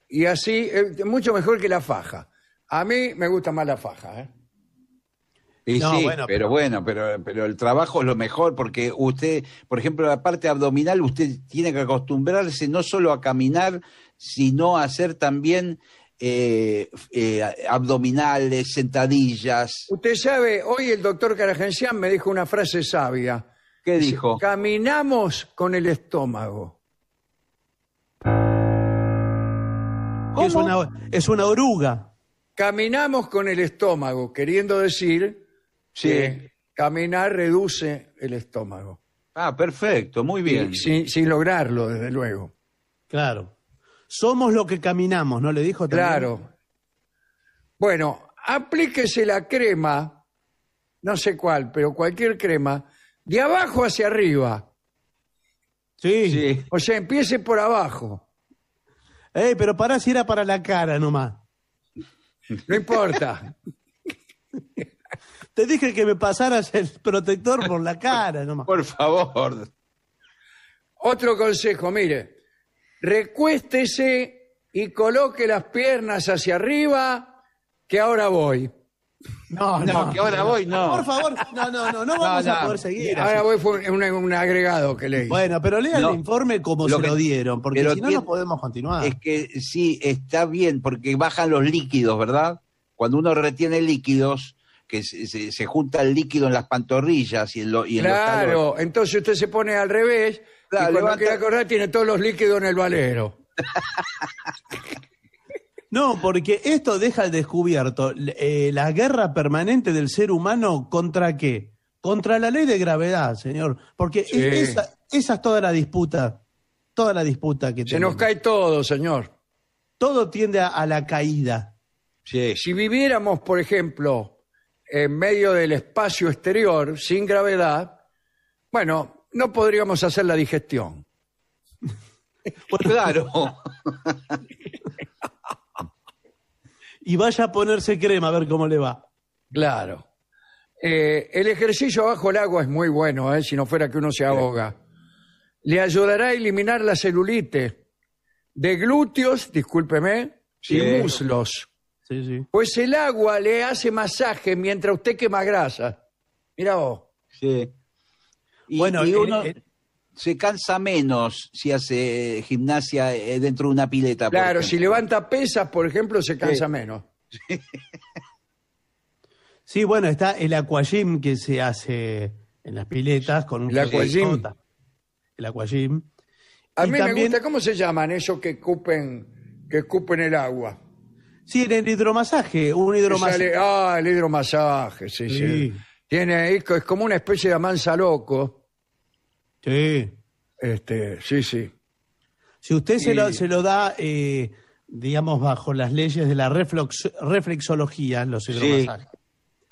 B: y así, eh, mucho mejor que la faja. A mí me gusta más la faja. ¿eh?
D: Y sí, pero, bueno, pero, el trabajo es lo mejor porque usted, por ejemplo, la parte abdominal, usted tiene que acostumbrarse no solo a caminar, sino a hacer también eh, abdominales, sentadillas. Usted sabe, hoy el doctor Caragencián me dijo una frase sabia.
B: ¿Qué dijo? Caminamos con el estómago. Es, una, oruga. Caminamos con el estómago, queriendo decir que caminar reduce el estómago. Ah, perfecto, muy bien. Sin, sin, lograrlo, desde luego. Claro. Somos lo que caminamos, ¿no le dijo? También? Claro. Bueno, aplíquese la crema, no sé cuál, pero cualquier crema, de abajo hacia arriba. Sí. O sea, empiece por abajo.
C: pero para si era para la cara nomás. No importa. Te dije que me pasaras el protector por la cara nomás. Por
D: favor.
C: Otro consejo, mire.
B: Recuéstese y coloque las piernas hacia arriba, que ahora
C: voy. No, no, que ahora voy, no. Por favor, no, no, no, no vamos a poder seguir. Ahora voy fue un, agregado que leí. Bueno, pero lea el informe como se lo dieron, porque si no, no
D: podemos continuar. Es que sí, está bien, porque bajan los líquidos, ¿verdad? Cuando uno retiene líquidos, que se, se, junta el líquido en las pantorrillas y en, y en
B: claro, entonces usted se pone al
D: revés, claro, y cuando levanta... quedar acordar tiene todos los líquidos en el valero.
C: No, porque esto deja al descubierto eh, la guerra permanente del ser humano contra qué? Contra la ley de gravedad, señor. Porque e-, esa, es toda la disputa, toda la disputa que Se nos cae
B: todo, señor. Todo tiende a, la caída. Si viviéramos, por ejemplo, en medio del espacio exterior, sin gravedad, bueno, no podríamos hacer la digestión. pues claro. y vaya a ponerse crema a ver cómo le va. Claro. Eh, el ejercicio bajo el agua es muy bueno, eh, si no fuera que uno se ahoga. Le ayudará a eliminar la celulite de glúteos, discúlpeme, y muslos. Sí, sí. Pues el agua le hace masaje mientras usted quema grasa. Mira vos.
D: Sí. bueno, y uno... E-, se cansa menos si hace eh, gimnasia eh, dentro de una pileta. Claro, si levanta pesas, por ejemplo, se cansa menos.
C: Sí. bueno, está el aquagym que se hace en las piletas con un... El aquagym. El aquagym. A mí también...
B: me ¿cómo se llaman esos que escupen, que escupen el agua? Sí, en el hidromasaje, un hidromasaje. ah, el hidromasaje, sí, sí. Tiene, es como una especie de mansa loco
C: Sí. Este, sí, sí. Si usted se, lo, se lo da, eh, digamos, bajo las leyes de la reflexología, los hidromasajes.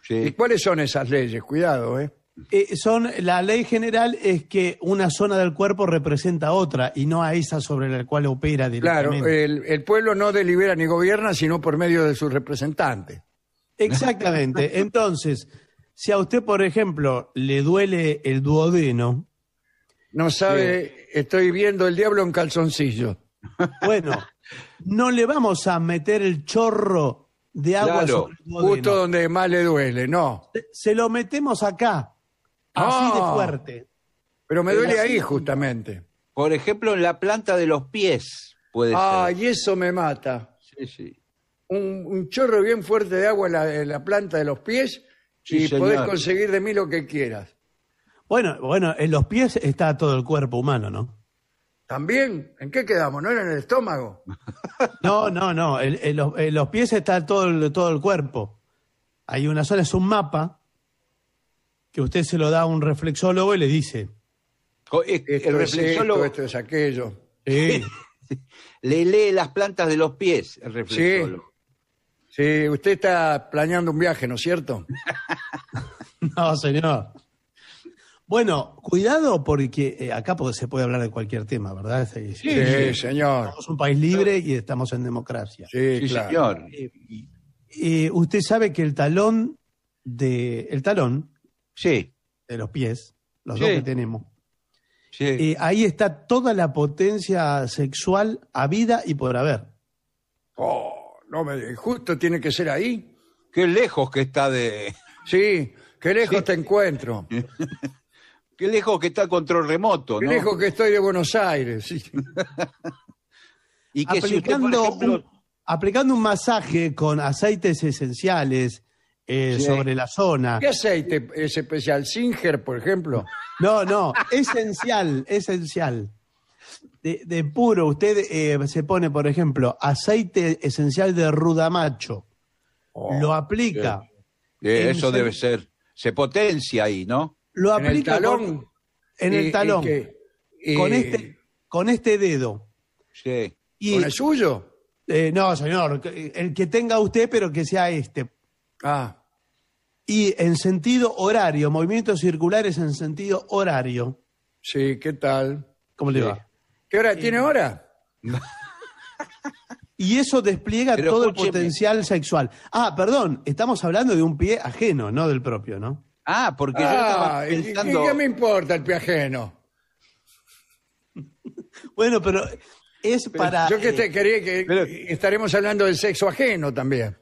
C: ¿Y cuáles son esas leyes? Cuidado, eh. ¿eh? son la ley general es que una zona del cuerpo representa otra y no a esa sobre la cual opera directamente. Claro,
B: el, el pueblo no delibera ni gobierna sino por medio de su representante
C: Exactamente. Entonces, si a usted, por ejemplo, le duele el duodeno, no sabe, estoy viendo el diablo en calzoncillo. Bueno, no le vamos a meter el chorro de agua justo donde más le duele, no. Se- lo metemos acá, así de ah.
D: fuerte. Pero me duele ahí
B: justamente.
D: Por ejemplo, en la planta de los pies puede Ah,
B: y eso me mata. Sí, sí. Un, chorro bien fuerte de agua en la, planta de los pies y puedes podés conseguir de mí lo que quieras.
C: Bueno, bueno, en los pies está todo el cuerpo humano, ¿no? También, ¿en qué quedamos? ¿No era en el estómago? No, no, no, en, los, pies está todo el, todo el cuerpo. Hay una sola, es un mapa que usted se lo da a un reflexólogo y le dice.
B: el reflexólogo... esto, es aquello. Sí. le lee las plantas de los pies el reflexólogo. Sí. sí, usted está
C: planeando un viaje, ¿no es cierto? no, señor. Bueno, cuidado porque eh, acá se puede hablar de cualquier tema, ¿verdad? Sí, señor. Somos un país libre y estamos en democracia. Sí, señor. Eh, eh, usted sabe que el talón de el talón sí. de los pies, los dos que tenemos, ahí está toda la potencia sexual habida y por haber. Oh, no me justo tiene que ser ahí.
B: Qué lejos que está de. Sí, qué lejos te encuentro.
D: Qué lejos que está el control remoto, Qué lejos que estoy de
C: Buenos Aires. y que aplicando, un, masaje con aceites esenciales eh, sobre la zona. ¿Qué aceite es especial? ¿Singer, por ejemplo? No, no, esencial, esencial. De, puro, usted eh, se pone, por ejemplo, aceite esencial de rudamacho. macho. Oh, lo aplica. Eh, eso debe
D: ser. Se potencia ahí, ¿no?
C: lo aplica en el talón, con,
D: en el eh, talón con
C: eh, este con este dedo. Sí. ¿Con el suyo? Eh, no, señor, el que tenga usted, pero que sea este. Ah. Y en sentido horario, movimientos circulares en sentido horario. Sí, ¿qué tal? ¿Cómo le va? ¿Qué hora? ¿Tiene hora? y eso despliega todo el potencial sexual. Ah, perdón, estamos hablando de un pie ajeno, no del propio, ¿no? Ah, porque yo estaba ah, pensando... ¿y, ¿Qué me importa el ajeno? bueno, pero es para...
B: Yo que te eh, quería que estaremos hablando del sexo ajeno también.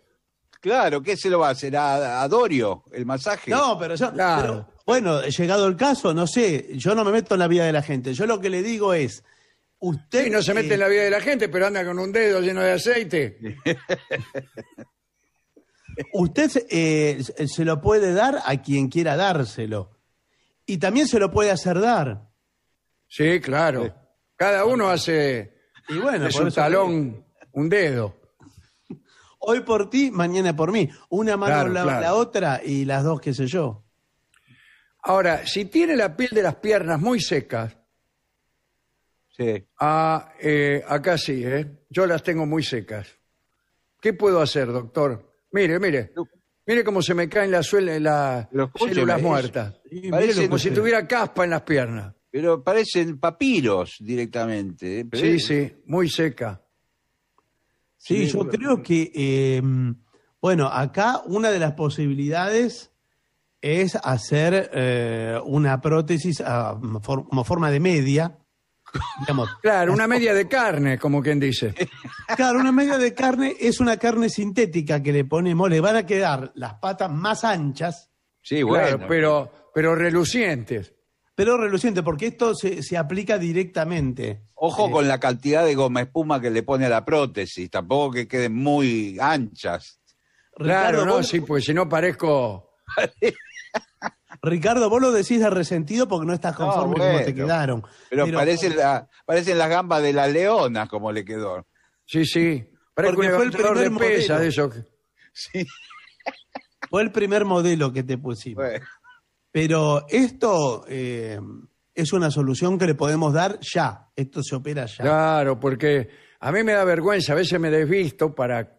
D: Claro, ¿qué se lo va a hacer? ¿A, Dorio el masaje? No, pero yo... Claro.
C: bueno, llegado el caso, no sé, yo no me meto en la vida de la gente. Yo lo que le digo es... Usted sí, no se mete eh, en la vida de la gente, pero anda con un dedo lleno de aceite. Usted eh, se lo puede dar a quien quiera dárselo. Y también se lo puede hacer dar. Sí, claro. Cada uno hace y bueno, es un talón, un dedo. Hoy por ti, mañana por mí. Una mano la, otra y las dos, qué sé yo. Ahora, si tiene la piel
B: de las piernas muy secas, Sí. Ah, eh, acá sí, ¿eh? Yo las tengo muy secas. ¿Qué puedo hacer, doctor? Mire, mire. Mire cómo se me caen las, la células muertas. como si tuviera caspa en las piernas.
D: Pero parecen papiros directamente. ¿eh? sí, sí,
B: muy seca.
D: Sí, yo
C: creo que, eh, bueno, acá una de las posibilidades es hacer eh, una prótesis ah, como forma de media, claro, una media de carne, como quien dice. Claro, una media de carne es una carne sintética que le ponemos, le van a quedar las patas más anchas. Sí, bueno. pero, pero relucientes. Pero relucientes, porque esto se, aplica directamente.
D: Ojo eh, con la cantidad de goma espuma que le pone a la prótesis, tampoco que queden muy anchas.
C: claro, no, sí, pues si no parezco... Ricardo, vos lo decís de resentido porque no estás conforme con como te quedaron.
D: Pero, parece la, parecen las gambas de la leona como le
C: quedó. Sí, sí. porque fue el primer modelo. Fue el primer modelo que te pusimos. Pero esto eh, es una solución que le podemos dar ya. Esto se opera ya. Claro, porque
B: a mí me da vergüenza. A veces me desvisto para,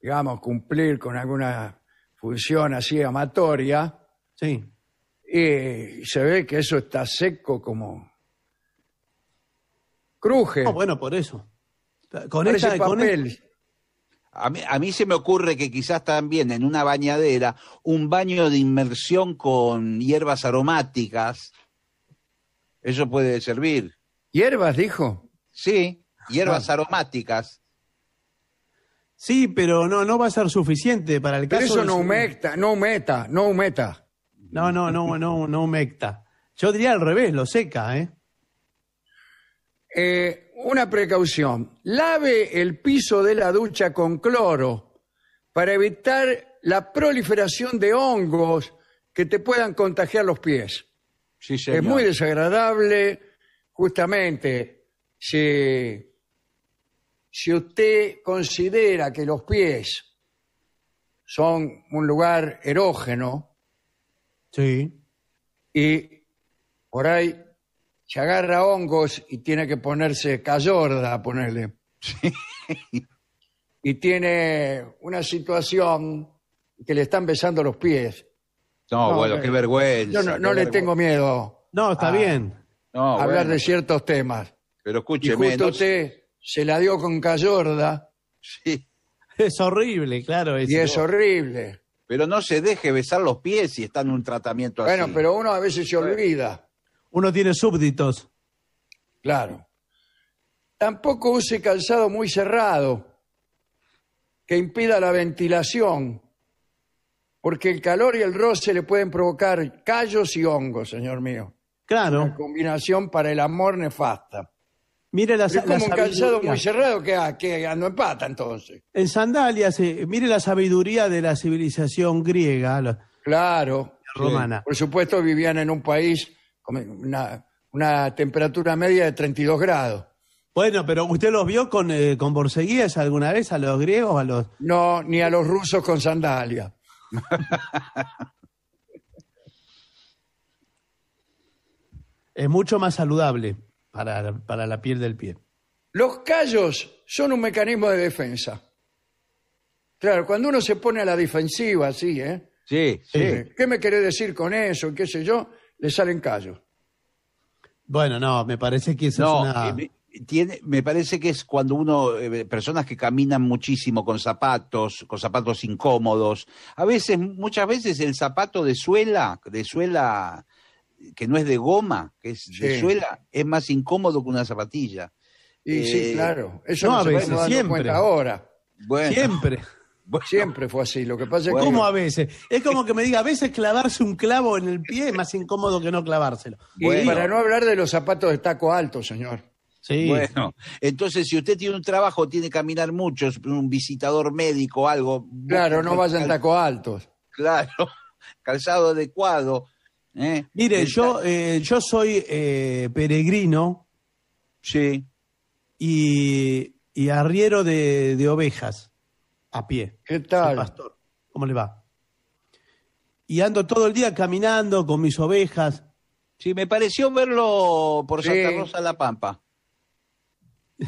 B: digamos, cumplir con alguna función así amatoria. Sí y se ve que eso está
D: seco como cruje. bueno, por eso.
C: Con ese papel.
D: a, mí, se me ocurre que quizás también en una bañadera, un baño de inmersión con hierbas aromáticas, eso puede servir. ¿Hierbas, dijo? Sí, hierbas ah. aromáticas.
C: Sí, pero no, no va a ser suficiente para el caso. eso no humecta, no meta no humeta. No, no, no, no, no humecta. Yo diría al revés, lo seca, ¿eh? ¿eh? una precaución.
B: Lave el piso de la ducha con cloro para evitar la proliferación de hongos que te puedan contagiar los pies. Sí, señor. Es muy desagradable, justamente, si usted considera que los pies son un lugar erógeno, Sí. Y por ahí se agarra hongos y tiene que ponerse cayorda, ponerle. Y tiene una situación que le están besando los pies.
D: No, bueno, qué vergüenza. no, no le tengo
B: miedo. No, está bien.
D: hablar de
B: ciertos temas.
D: Pero escúcheme. Y justo se
B: la dio con cayorda.
D: Sí. Es horrible, claro. y es horrible pero no se deje besar los pies si está en un tratamiento así. Bueno, pero uno a veces se olvida. Uno tiene súbditos. Claro. Tampoco use calzado
B: muy cerrado que impida la ventilación, porque el calor y el roce le pueden provocar callos y hongos, señor mío. Claro. Una combinación para el amor nefasta.
C: Mire las, es como un calzado muy cerrado
B: que, ah, que ah, en pata entonces.
C: En sandalias, mire la sabiduría de la civilización griega. claro. romana. Por supuesto vivían en un país con
B: una, temperatura media de 32 grados.
C: Bueno, pero ¿usted los vio con, eh, con borseguías alguna vez a los griegos? a los No, ni a los rusos con sandalias. es mucho más saludable para, para la piel del pie. Los callos
B: son un mecanismo de defensa. Claro, cuando uno se pone a la defensiva ¿sí, ¿eh?
C: Sí, sí. Eh,
B: ¿Qué me querés decir con eso? ¿Qué sé yo? Le salen callos.
C: Bueno, no, me parece que eso es eh, me parece que es cuando uno,
D: eh, personas que caminan muchísimo con zapatos, con zapatos incómodos, a veces, muchas veces el zapato de suela, de suela que no es de goma, que es de suela, es más incómodo que una zapatilla. Y sí, eh, claro. Eso no, a
B: veces, siempre.
C: ahora. Siempre. Siempre fue así. Lo que pasa ¿Cómo a veces? Es como que me diga, a veces clavarse un clavo en el pie es más incómodo que no clavárselo. Y para
B: no hablar de los zapatos de taco alto, señor.
D: Sí.
C: Bueno, entonces si usted tiene un
D: trabajo, tiene que caminar mucho, un visitador médico, algo. Claro, no vayan taco altos. Claro, calzado adecuado,
C: ¿Eh? Mire, yo, eh, yo soy eh, peregrino. Y, y arriero de, ovejas a pie. ¿Qué tal? pastor. ¿Cómo le va? Y ando todo el día caminando con mis ovejas. Sí, me pareció
D: verlo por Santa Rosa La
C: Pampa.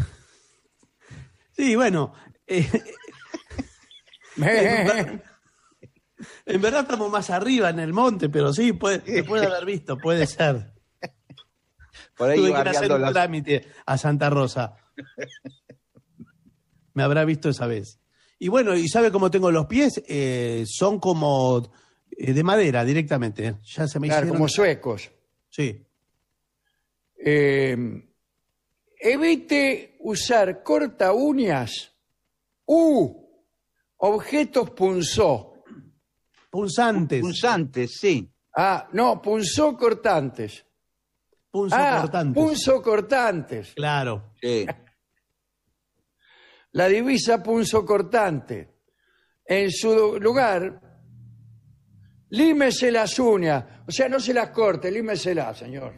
C: sí, bueno. eh. En verdad estamos más arriba en el monte, pero sí, puede, puede haber visto, puede ser. Tuve que hacer un trámite a Santa Rosa. Me habrá visto esa vez. Y bueno, ¿y sabe cómo tengo los pies? Eh, son como eh, de madera directamente. Ya se me como suecos. Sí. Eh, evite usar corta
B: uñas u objetos punzó Punzantes. Punzantes, sí. Ah, no, punzó cortantes. Punzo ah, cortantes. Punzo cortantes.
C: Claro. Sí.
B: La divisa punzo cortante. En su lugar, límese las uñas. O sea, no se las corte, límeselas, señor.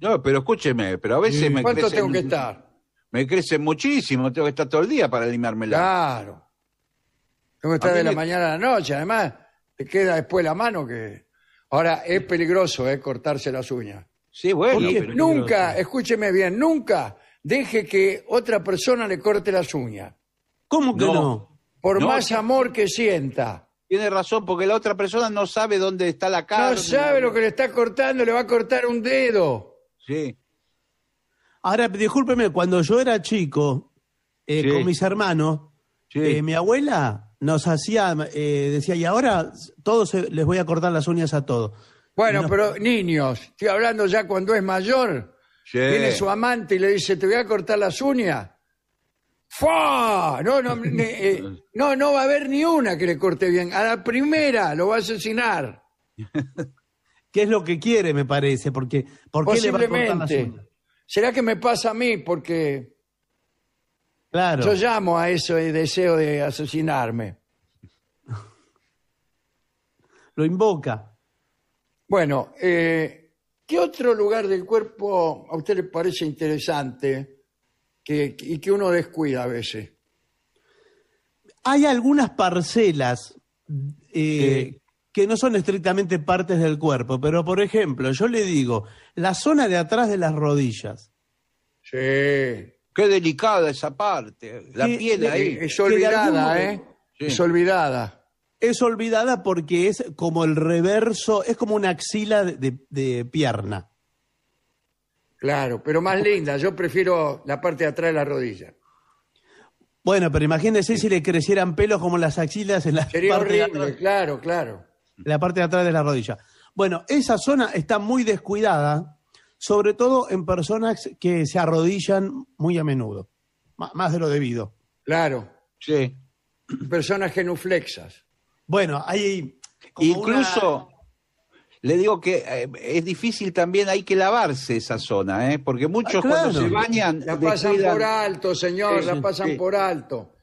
D: No, pero escúcheme, pero a veces me ¿Cuánto tengo que estar? Me crece muchísimo, tengo que estar todo el día para limármela. Claro.
B: Tengo que estar de la mañana a la noche, además te queda después la mano que... Ahora, es peligroso eh, cortarse las uñas. Sí, bueno. nunca, escúcheme bien, nunca deje que otra persona le corte las uñas. ¿Cómo que no? Por más amor que sienta.
D: Tiene razón, porque la otra persona no sabe dónde está la cara. No sabe lo que le está cortando, le va a cortar un dedo.
C: Sí. Ahora, discúlpeme, cuando yo era chico, eh, con mis hermanos, eh, mi abuela nos hacía, eh, decía, y ahora todos les voy a cortar las uñas a todos. Bueno, pero
B: niños, estoy hablando ya cuando es mayor, Tiene viene su amante y le dice, te voy a cortar las uñas. ¡Fua! No, no, eh, no, no va a haber ni una que le corte bien. A la primera
C: lo va a asesinar. ¿Qué es lo que quiere, me parece? Porque, ¿Por qué le va a
B: ¿Será que me pasa a mí? Porque Claro. Yo llamo a eso el deseo de asesinarme. Lo invoca. Bueno, eh, ¿qué otro lugar del cuerpo a usted le parece interesante que, y que uno descuida a veces?
C: Hay algunas parcelas eh, que no son estrictamente partes del cuerpo, pero por ejemplo, yo le digo, la zona de atrás de las rodillas.
D: Sí. Qué delicada esa parte,
C: la piel ahí. Es, olvidada, ¿eh? Es olvidada. Es olvidada porque es como el reverso, es como una axila de, pierna.
B: Claro, pero más linda. Yo prefiero la parte de atrás de la rodilla.
C: Bueno, pero imagínese si le crecieran pelos como las axilas en la parte de atrás,
B: claro, claro.
C: La parte de atrás de la rodilla. Bueno, esa zona está muy descuidada sobre todo en personas que se arrodillan muy a menudo, más de lo debido. Claro. Sí. Personas genuflexas. Bueno, hay...
D: Incluso... Le digo que eh, es difícil también, hay que lavarse esa zona, ¿eh? porque ah, muchos cuando se bañan... La pasan por alto,
B: señor, la pasan por alto.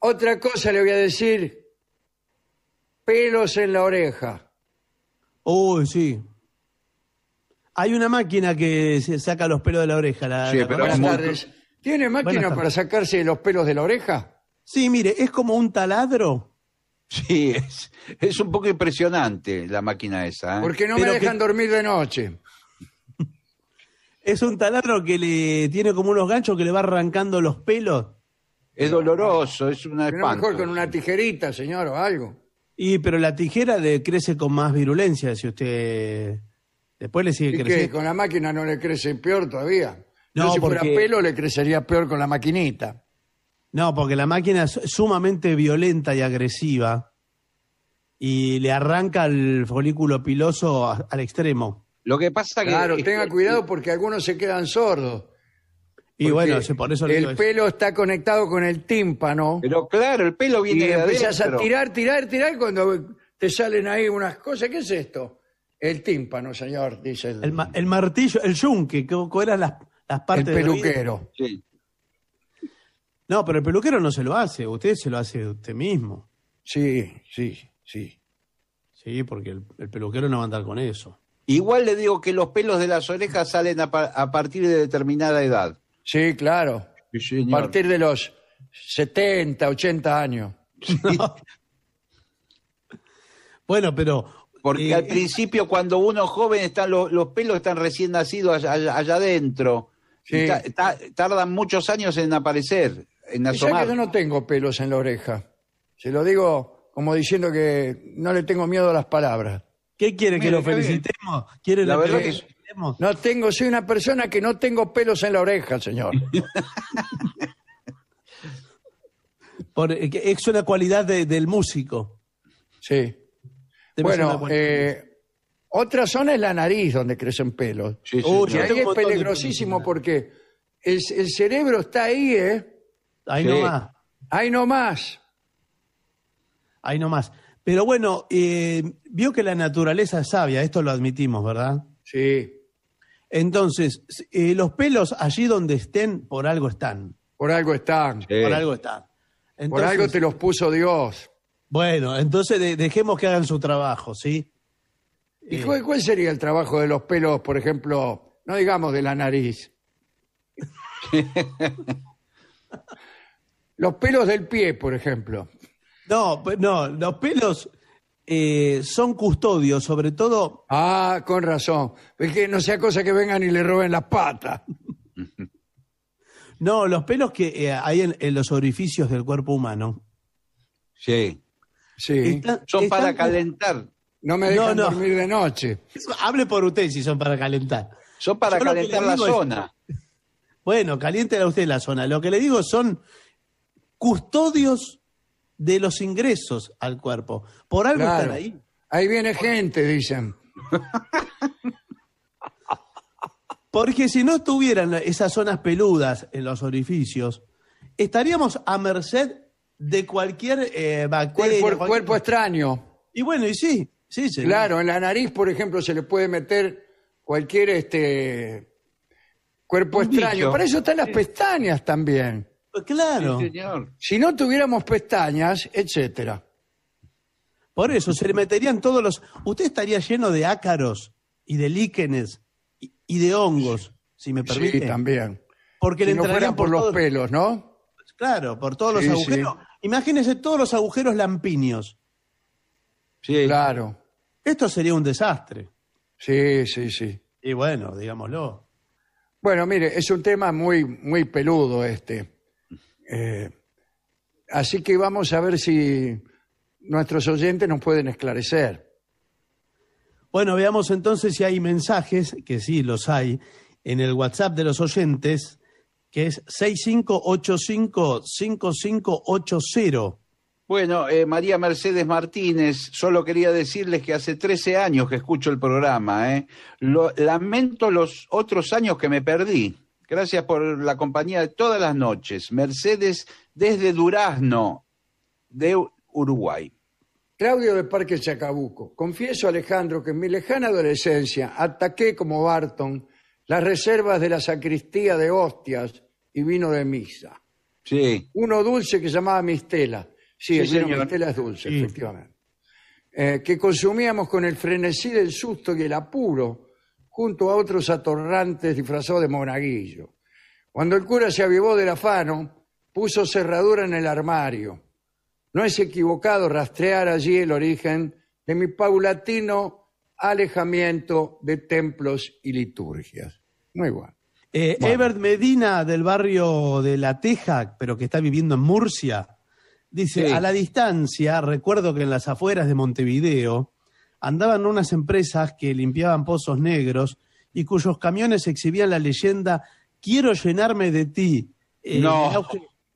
B: Otra cosa le voy a decir, pelos en la oreja.
C: Uy, sí. Hay una máquina que se saca los pelos de la oreja. La, tardes.
B: ¿Tiene máquina para
C: sacarse los
B: pelos de la oreja? Sí, mire, es como un taladro.
D: Sí, es, un poco impresionante la máquina esa. ¿eh? Porque no me dejan
C: dormir de noche. es un taladro que le tiene como unos ganchos que le va arrancando los pelos. Es doloroso, es una espanto. mejor con una tijerita, señor, o algo. Y pero la tijera crece con más virulencia si usted Después le sigue creciendo. Que
B: con la máquina no le crece peor todavía. No, si fuera pelo
C: le crecería peor con la maquinita. No, porque la máquina es sumamente violenta y agresiva y le arranca el folículo piloso al extremo. Lo que
D: pasa que claro, tenga
B: cuidado porque algunos se quedan sordos.
C: Y bueno, por eso el
B: pelo está conectado con el tímpano. Pero claro, el pelo viene de a tirar, tirar, tirar cuando
C: te salen ahí unas
B: cosas. ¿Qué es esto? El tímpano, señor, dice el...
C: El, martillo, el yunque, que eran las, las partes de peluquero. Sí. No, pero el peluquero no se lo hace, usted se lo hace usted mismo. Sí, sí, sí. Sí, porque el, peluquero no va a andar con eso. Igual le digo que los pelos de las orejas
D: salen a, partir de determinada edad. Sí, claro. A partir de los
B: 70, 80 años.
D: Bueno, pero porque al principio, cuando uno joven, están los, pelos están recién nacidos allá, adentro. tardan muchos años en aparecer, en
C: asomar. Que yo
B: no tengo pelos en la oreja. Se lo digo como diciendo que no le tengo miedo a las palabras.
C: ¿Qué quiere? ¿Que lo felicitemos? ¿Quiere la, verdad No tengo,
B: soy una persona que no tengo pelos en la oreja, señor. Por, es una cualidad del músico. Sí bueno, eh, otra zona es la nariz donde crecen pelos. y ahí es peligrosísimo porque el, cerebro está ahí, ¿eh? Ahí no más.
C: Ahí no más. Ahí Pero bueno, eh, vio que la naturaleza es sabia, esto lo admitimos, ¿verdad? Sí. Entonces, eh, los pelos allí donde estén, por algo están. Por algo están. Por algo están. por algo te los puso Dios. Bueno, entonces dejemos que
B: hagan su trabajo, ¿sí? ¿Y eh. cuál, sería el trabajo de los pelos, por ejemplo, no digamos de la nariz? los pelos del pie, por ejemplo. No, no, los pelos eh, son custodios, sobre todo. Ah, con razón. Es que no sea cosa que vengan
C: y le roben las patas. no, los pelos que eh, hay en los orificios del cuerpo humano. Sí. Sí. son para calentar. No me dejan dormir de noche. Hable por usted si son para calentar. Son para calentar la zona. bueno, caliéntela usted la zona. Lo que le digo son custodios de los ingresos al cuerpo. Por algo están ahí. Ahí viene gente, dicen. Porque si no estuvieran esas zonas peludas en los orificios, estaríamos a merced de cualquier eh, bacteria. Cuerpo, extraño. Y bueno,
B: y sí, sí, Claro, en la nariz, por ejemplo, se le puede meter cualquier este cuerpo extraño. Para eso están las pestañas también. claro.
D: señor.
C: Si no tuviéramos pestañas, etcétera. Por eso se le meterían todos los. Usted estaría lleno de ácaros y de líquenes y, de hongos, si me permite. Sí, también.
B: Porque le entrarían por, los
C: pelos, ¿no? Claro, por todos los agujeros. Imagínese todos los agujeros lampiños. Sí. Claro. Esto sería un desastre. Sí, sí, sí. Y bueno, digámoslo.
B: Bueno, mire, es un tema muy, muy peludo este. Eh, así que vamos a ver si nuestros oyentes nos pueden
C: esclarecer. Bueno, veamos entonces si hay mensajes, que sí los hay, en el WhatsApp de los oyentes que es 6585-5580.
D: Bueno, eh, María Mercedes Martínez, solo quería decirles que hace 13 años que escucho el programa. Eh. lamento los otros años que me perdí. Gracias por la compañía de todas las noches. Mercedes desde Durazno, de Uruguay. Claudio de Parque
B: Chacabuco. Confieso, Alejandro, que en mi lejana adolescencia ataqué como Barton las reservas de la sacristía de hostias y vino de misa. Sí. Uno dulce que llamaba mistela. Sí, mistela es dulce, efectivamente. Eh, que consumíamos con el frenesí del susto y el apuro, junto a otros atorrantes disfrazados de monaguillo. Cuando el cura se avivó del afano, puso cerradura en el armario. No es equivocado rastrear allí el origen de mi paulatino alejamiento de templos y liturgias.
C: Muy igual. Eh, Ebert Medina, del barrio de La Teja, pero que está viviendo en Murcia, dice: A la distancia, recuerdo que en las afueras de Montevideo andaban unas empresas que limpiaban pozos negros y cuyos camiones exhibían la leyenda: Quiero llenarme de ti. Eh,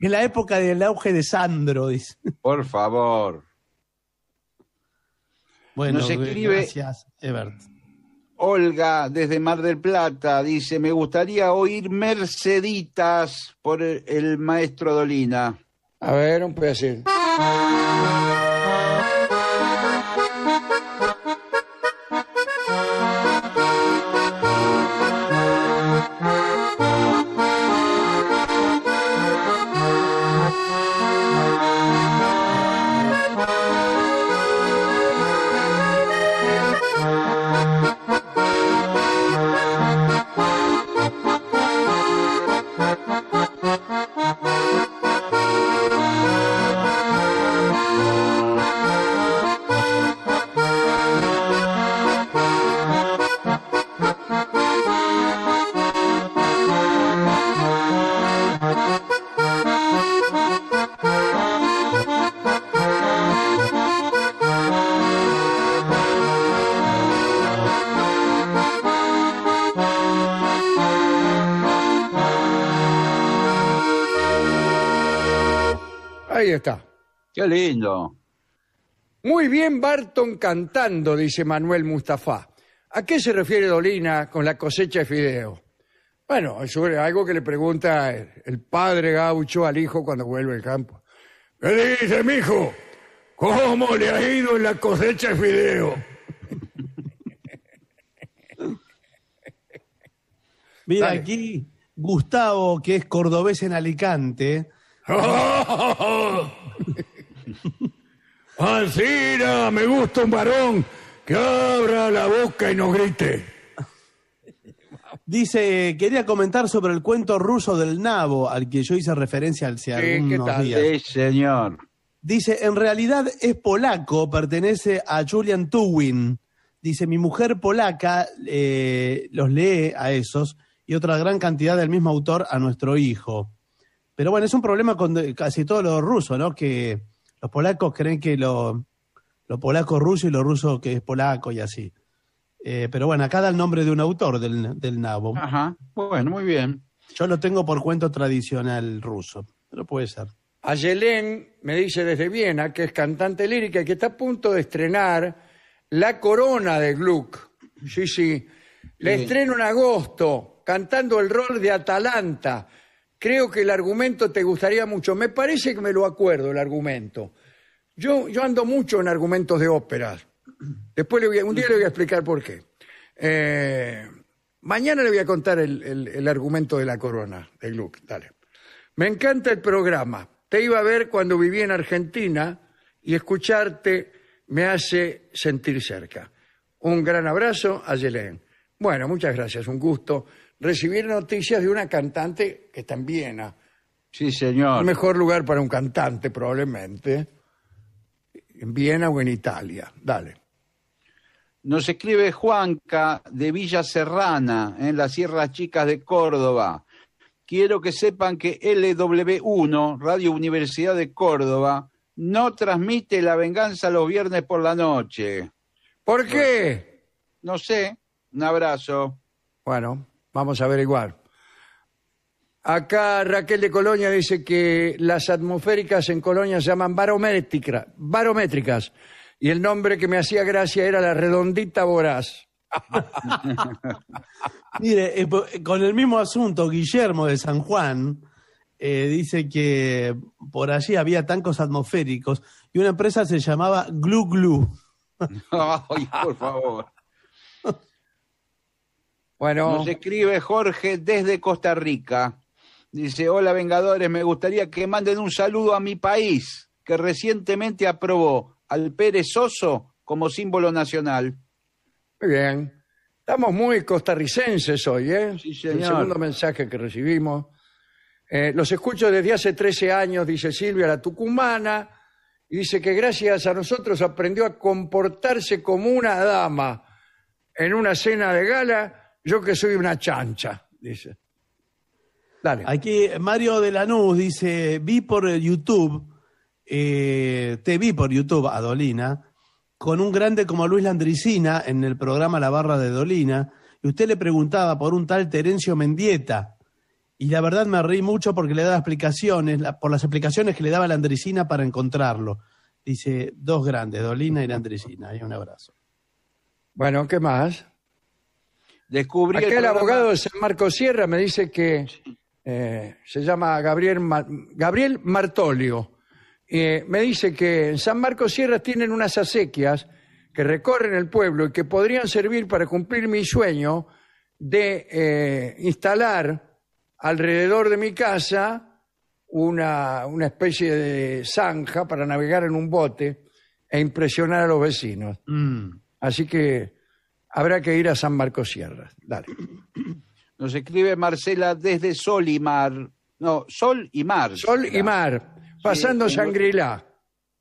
C: en, la época del auge de Sandro, dice.
D: Por favor.
C: Bueno, eh, gracias, Ebert.
D: Olga desde Mar del Plata dice, me gustaría oír Merceditas por el maestro Dolina. A ver, un pedacito. está. Qué lindo.
B: Muy bien Barton cantando, dice Manuel Mustafá. ¿A qué se refiere Dolina con la cosecha de fideo? Bueno, es algo que le pregunta el padre gaucho al hijo cuando vuelve al campo. ¿Qué dice dice, hijo? ¿Cómo le ha ido en la cosecha de fideo?
C: Mira, aquí Gustavo, que es cordobés en Alicante, Alcina, me gusta un varón que abra la boca y no grite. Dice, quería comentar sobre el cuento ruso del Nabo, al que yo hice referencia hace sí, algunos días. señor. Dice, en realidad es polaco, pertenece a Julian Tuwin. Dice, mi mujer polaca eh, los lee a esos y otra gran cantidad del mismo autor a nuestro hijo. Pero bueno, es un problema con casi todos los rusos, ¿no? Que los polacos creen que lo, lo polaco es ruso y lo ruso que es polaco y así. Eh, pero bueno, acá da el nombre de un autor del, Nabo. Ajá, bueno, muy bien. Yo lo tengo por cuento tradicional ruso, pero puede ser.
B: A Yelén me dice desde Viena que es cantante lírica y que está a punto de estrenar La Corona de Gluck. Sí, sí. Le estrena estreno en agosto, cantando el rol de Atalanta, creo que el argumento te gustaría mucho. Me parece que me lo acuerdo el argumento. Yo, ando mucho en argumentos de óperas. Después un día le voy a explicar por qué. Eh, mañana le voy a contar el, argumento de la corona, de Gluck. Dale. Me encanta el programa. Te iba a ver cuando viví en Argentina y escucharte me hace sentir cerca. Un gran abrazo a Yelén. Bueno, muchas gracias, un gusto recibir noticias de una cantante que está en Viena. Sí, señor. El mejor lugar para un cantante, probablemente. En Viena o en Italia. Dale.
D: Nos escribe Juanca de Villa Serrana, en las Sierras Chicas de Córdoba. Quiero que sepan que LW1, Radio Universidad de Córdoba, no transmite La Venganza los viernes por la noche. ¿Por qué? No sé. Un abrazo. Bueno,
B: Vamos a averiguar. Acá Raquel de Colonia dice que las atmosféricas en Colonia se llaman barométricas. Y el nombre que me hacía gracia era la redondita voraz.
C: Mire, eh, eh, con el mismo asunto, Guillermo de San Juan eh, dice que por allí había tancos atmosféricos y una empresa se llamaba Glu Glu.
D: por favor. Bueno. Nos escribe Jorge desde Costa Rica. Dice, hola Vengadores, me gustaría que manden un saludo a mi país, que recientemente aprobó al perezoso como símbolo nacional. Muy bien. Estamos muy costarricenses hoy, ¿eh?
B: El segundo mensaje que recibimos. Eh, los escucho desde hace 13 años, dice Silvia, la tucumana, y dice que gracias a nosotros aprendió a comportarse como una dama en una cena de gala yo que soy una chancha, dice.
C: Dale. Aquí Mario de Lanús dice, vi por YouTube, eh, te vi por YouTube a Dolina, con un grande como Luis Landricina en el programa La Barra de Dolina, y usted le preguntaba por un tal Terencio Mendieta. Y la verdad me reí mucho porque le daba explicaciones, por las explicaciones que le daba Landricina para encontrarlo. Dice, dos grandes, Dolina y Landricina. Y un abrazo. Bueno, ¿qué más?
D: descubrí... el, abogado de San
B: Marcos Sierra me dice que eh, se llama Gabriel, Gabriel Martolio. Eh, me dice que en San Marcos Sierra tienen unas acequias que recorren el pueblo y que podrían servir para cumplir mi sueño de eh, instalar alrededor de mi casa una, especie de zanja para navegar en un bote e impresionar a los vecinos. Mm. Así que habrá que ir a San Marcos Sierra. Dale.
D: Nos escribe Marcela desde Sol y Mar. No, Sol y Mar. Sol y Mar, pasando sí, Sangrila.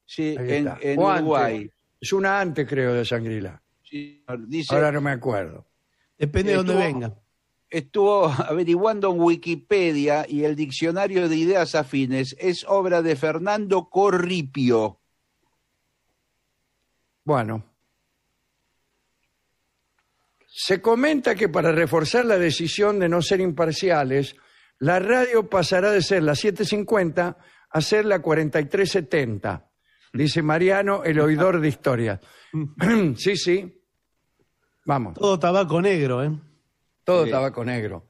D: Sí, en, Uruguay.
B: Es una antes, creo, de
D: Sangrila. Ahora no me acuerdo. Depende de dónde venga. Estuvo averiguando en Wikipedia y el diccionario de ideas afines es obra de Fernando Corripio.
B: Bueno, se comenta que para reforzar la decisión de no ser imparciales, la radio pasará de ser la 750 a ser la 4370, dice Mariano, el oidor de historia. sí, sí. Vamos. Todo tabaco negro, ¿eh? Todo tabaco negro.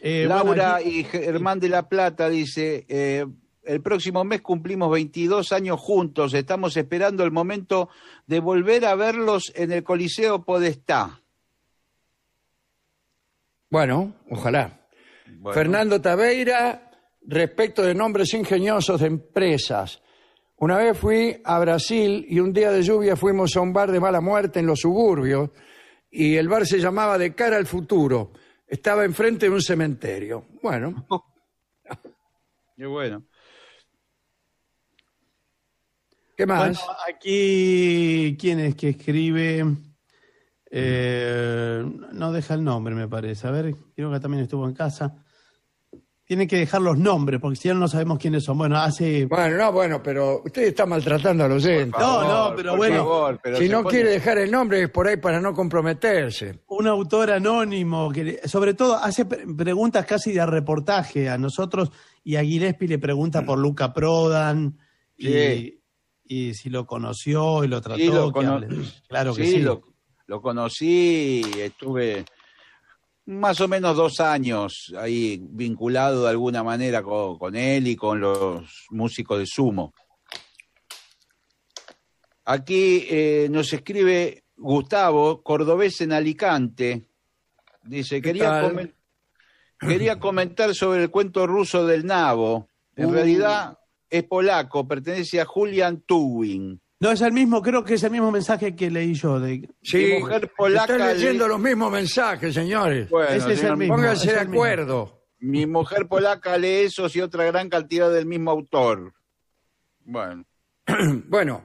D: Eh, Laura y Germán de la Plata dice, eh, el próximo mes cumplimos 22 años juntos, estamos esperando el momento de volver a verlos en el Coliseo Podestá.
B: Bueno, ojalá.
D: Fernando Tabeira, respecto de
B: nombres ingeniosos de empresas. Una vez fui a Brasil y un día de lluvia fuimos a un bar de mala muerte en los suburbios y el bar se llamaba De cara al futuro. Estaba enfrente de un cementerio. Bueno.
D: Qué bueno.
C: ¿Qué más? Bueno, aquí, ¿quién es que escribe? Eh, no deja el nombre, me parece. A ver, creo que también estuvo en casa. Tiene que dejar los nombres, porque si no, no sabemos quiénes son. Bueno, hace. Bueno, no, bueno, pero usted está maltratando a los No, no, pero bueno.
B: si no quiere dejar el nombre, es por ahí para no comprometerse.
C: Un autor anónimo, que sobre todo hace preguntas casi de reportaje a nosotros, y a le pregunta por Luca Prodan. Y, y si lo conoció y lo trató. Sí, lo claro que sí. sí.
D: Lo, conocí, estuve más o menos dos años ahí vinculado de alguna manera con, él y con los músicos de Sumo. Aquí eh, nos escribe Gustavo, cordobés en Alicante. Dice, quería, comentar sobre el cuento ruso del Nabo. En realidad, es polaco, pertenece a Julian Tuwin.
C: No, es el mismo, creo que es el mismo mensaje que leí yo. De... Sí, Mi mujer polaca. Están leyendo los
D: mismos mensajes, señores. Bueno, Ese pónganse de acuerdo. Mi mujer polaca lee eso y otra gran cantidad del mismo autor. Bueno. bueno.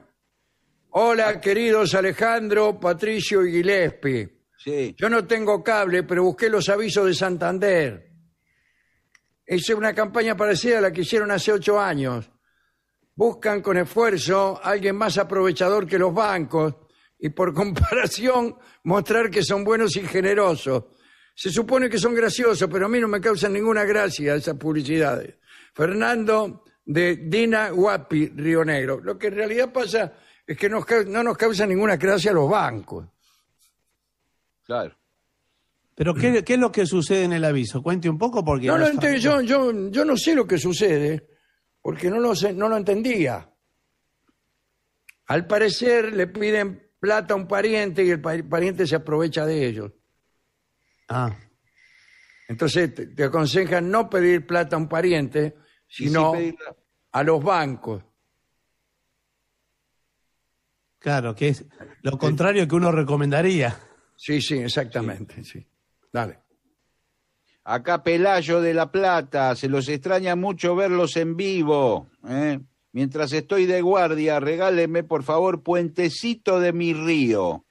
D: Hola,
B: queridos Alejandro, Patricio y Gillespie. Sí. Yo no tengo cable, pero busqué los avisos de Santander. Hice una campaña parecida a la que hicieron hace ocho años buscan con esfuerzo a alguien más aprovechador que los bancos y por comparación mostrar que son buenos y generosos. Se supone que son graciosos, pero a mí no me causan ninguna gracia esas publicidades. Fernando de Dina Guapi, Río Negro. Lo que en realidad pasa es que no nos causan ninguna gracia los bancos.
D: Claro. Pero
B: ¿qué,
C: es lo que sucede en el aviso? Cuente un poco porque... No, no,
D: yo
B: no sé lo que sucede porque no lo, no lo entendía. Al parecer le piden plata a un pariente y el pariente se aprovecha de ellos. Ah. Entonces te, aconsejan no pedir plata a un pariente, sino a los bancos. Claro, que es lo contrario que uno recomendaría. Sí, sí, exactamente, sí. Dale.
D: Acá Pelayo de La Plata, se los extraña mucho verlos en vivo. ¿eh? Mientras estoy de guardia, regáleme por favor Puentecito de mi río.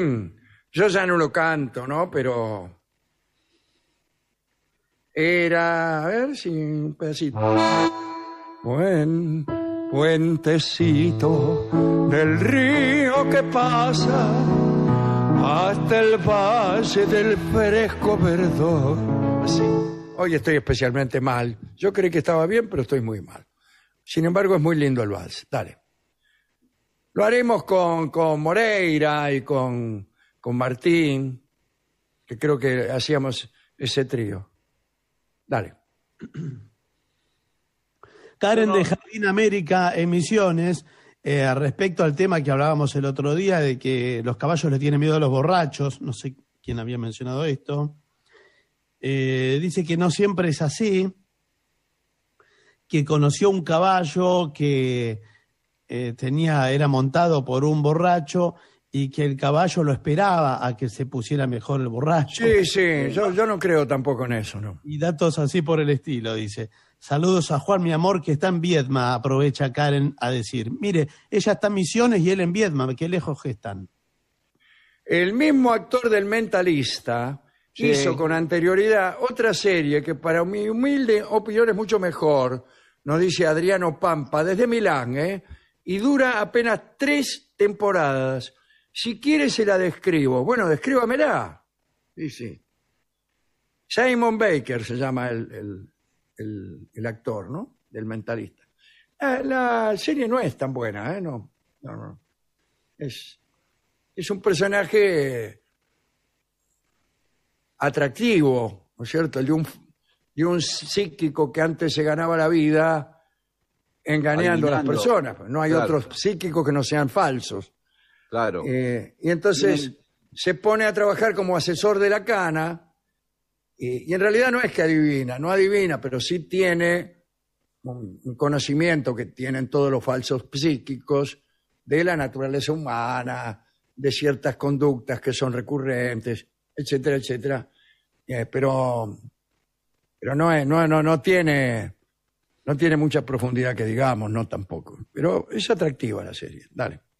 D: Yo ya no lo canto, ¿no? Pero...
B: Era, a ver si un Buen puentecito del río que pasa hasta el valle del fresco verdor. Hoy estoy especialmente mal. Yo creí que estaba bien, pero estoy muy mal. Sin embargo, es muy lindo el vals. Dale. Lo haremos con, Moreira y con, con Martín, que creo que
C: hacíamos ese trío. Dale. Karen de Jardín América Emisiones eh, respecto al tema que hablábamos el otro día de que los caballos le tienen miedo a los borrachos, no sé quién había mencionado esto, eh, dice que no siempre es así, que conoció un caballo que eh, tenía, era montado por un borracho y que el caballo lo esperaba a que se pusiera mejor el borracho. Sí, sí, yo, yo no creo tampoco en eso, ¿no? Y datos así por el estilo, dice. Saludos a Juan, mi amor, que está en Viedma, aprovecha Karen a decir. Mire, ella está en Misiones y él en Viedma, qué lejos que están.
B: El mismo actor del Mentalista hizo con anterioridad otra serie que para mi humilde opinión es mucho mejor, nos dice Adriano Pampa, desde Milán, ¿eh? y dura apenas tres temporadas. Si quiere se la describo. Bueno, descríbamela. Sí, sí. Simon Baker se llama el el, actor, ¿no? Del mentalista. La, serie no es tan buena, ¿eh? No, no, no. Es, un personaje atractivo, ¿no es cierto? El de un, psíquico que antes se ganaba la vida engañando a las personas. No hay otros psíquicos que no sean falsos. Claro. Eh, y entonces se pone a trabajar como asesor de la cana y, en realidad no es que adivina, no adivina, pero sí tiene un, conocimiento que tienen todos los falsos psíquicos de la naturaleza humana, de ciertas conductas que son recurrentes, etcétera, etcétera. Eh, pero pero no, es, no, no, no, tiene, no tiene mucha
A: profundidad que digamos, no tampoco. Pero es atractiva la serie. Dale.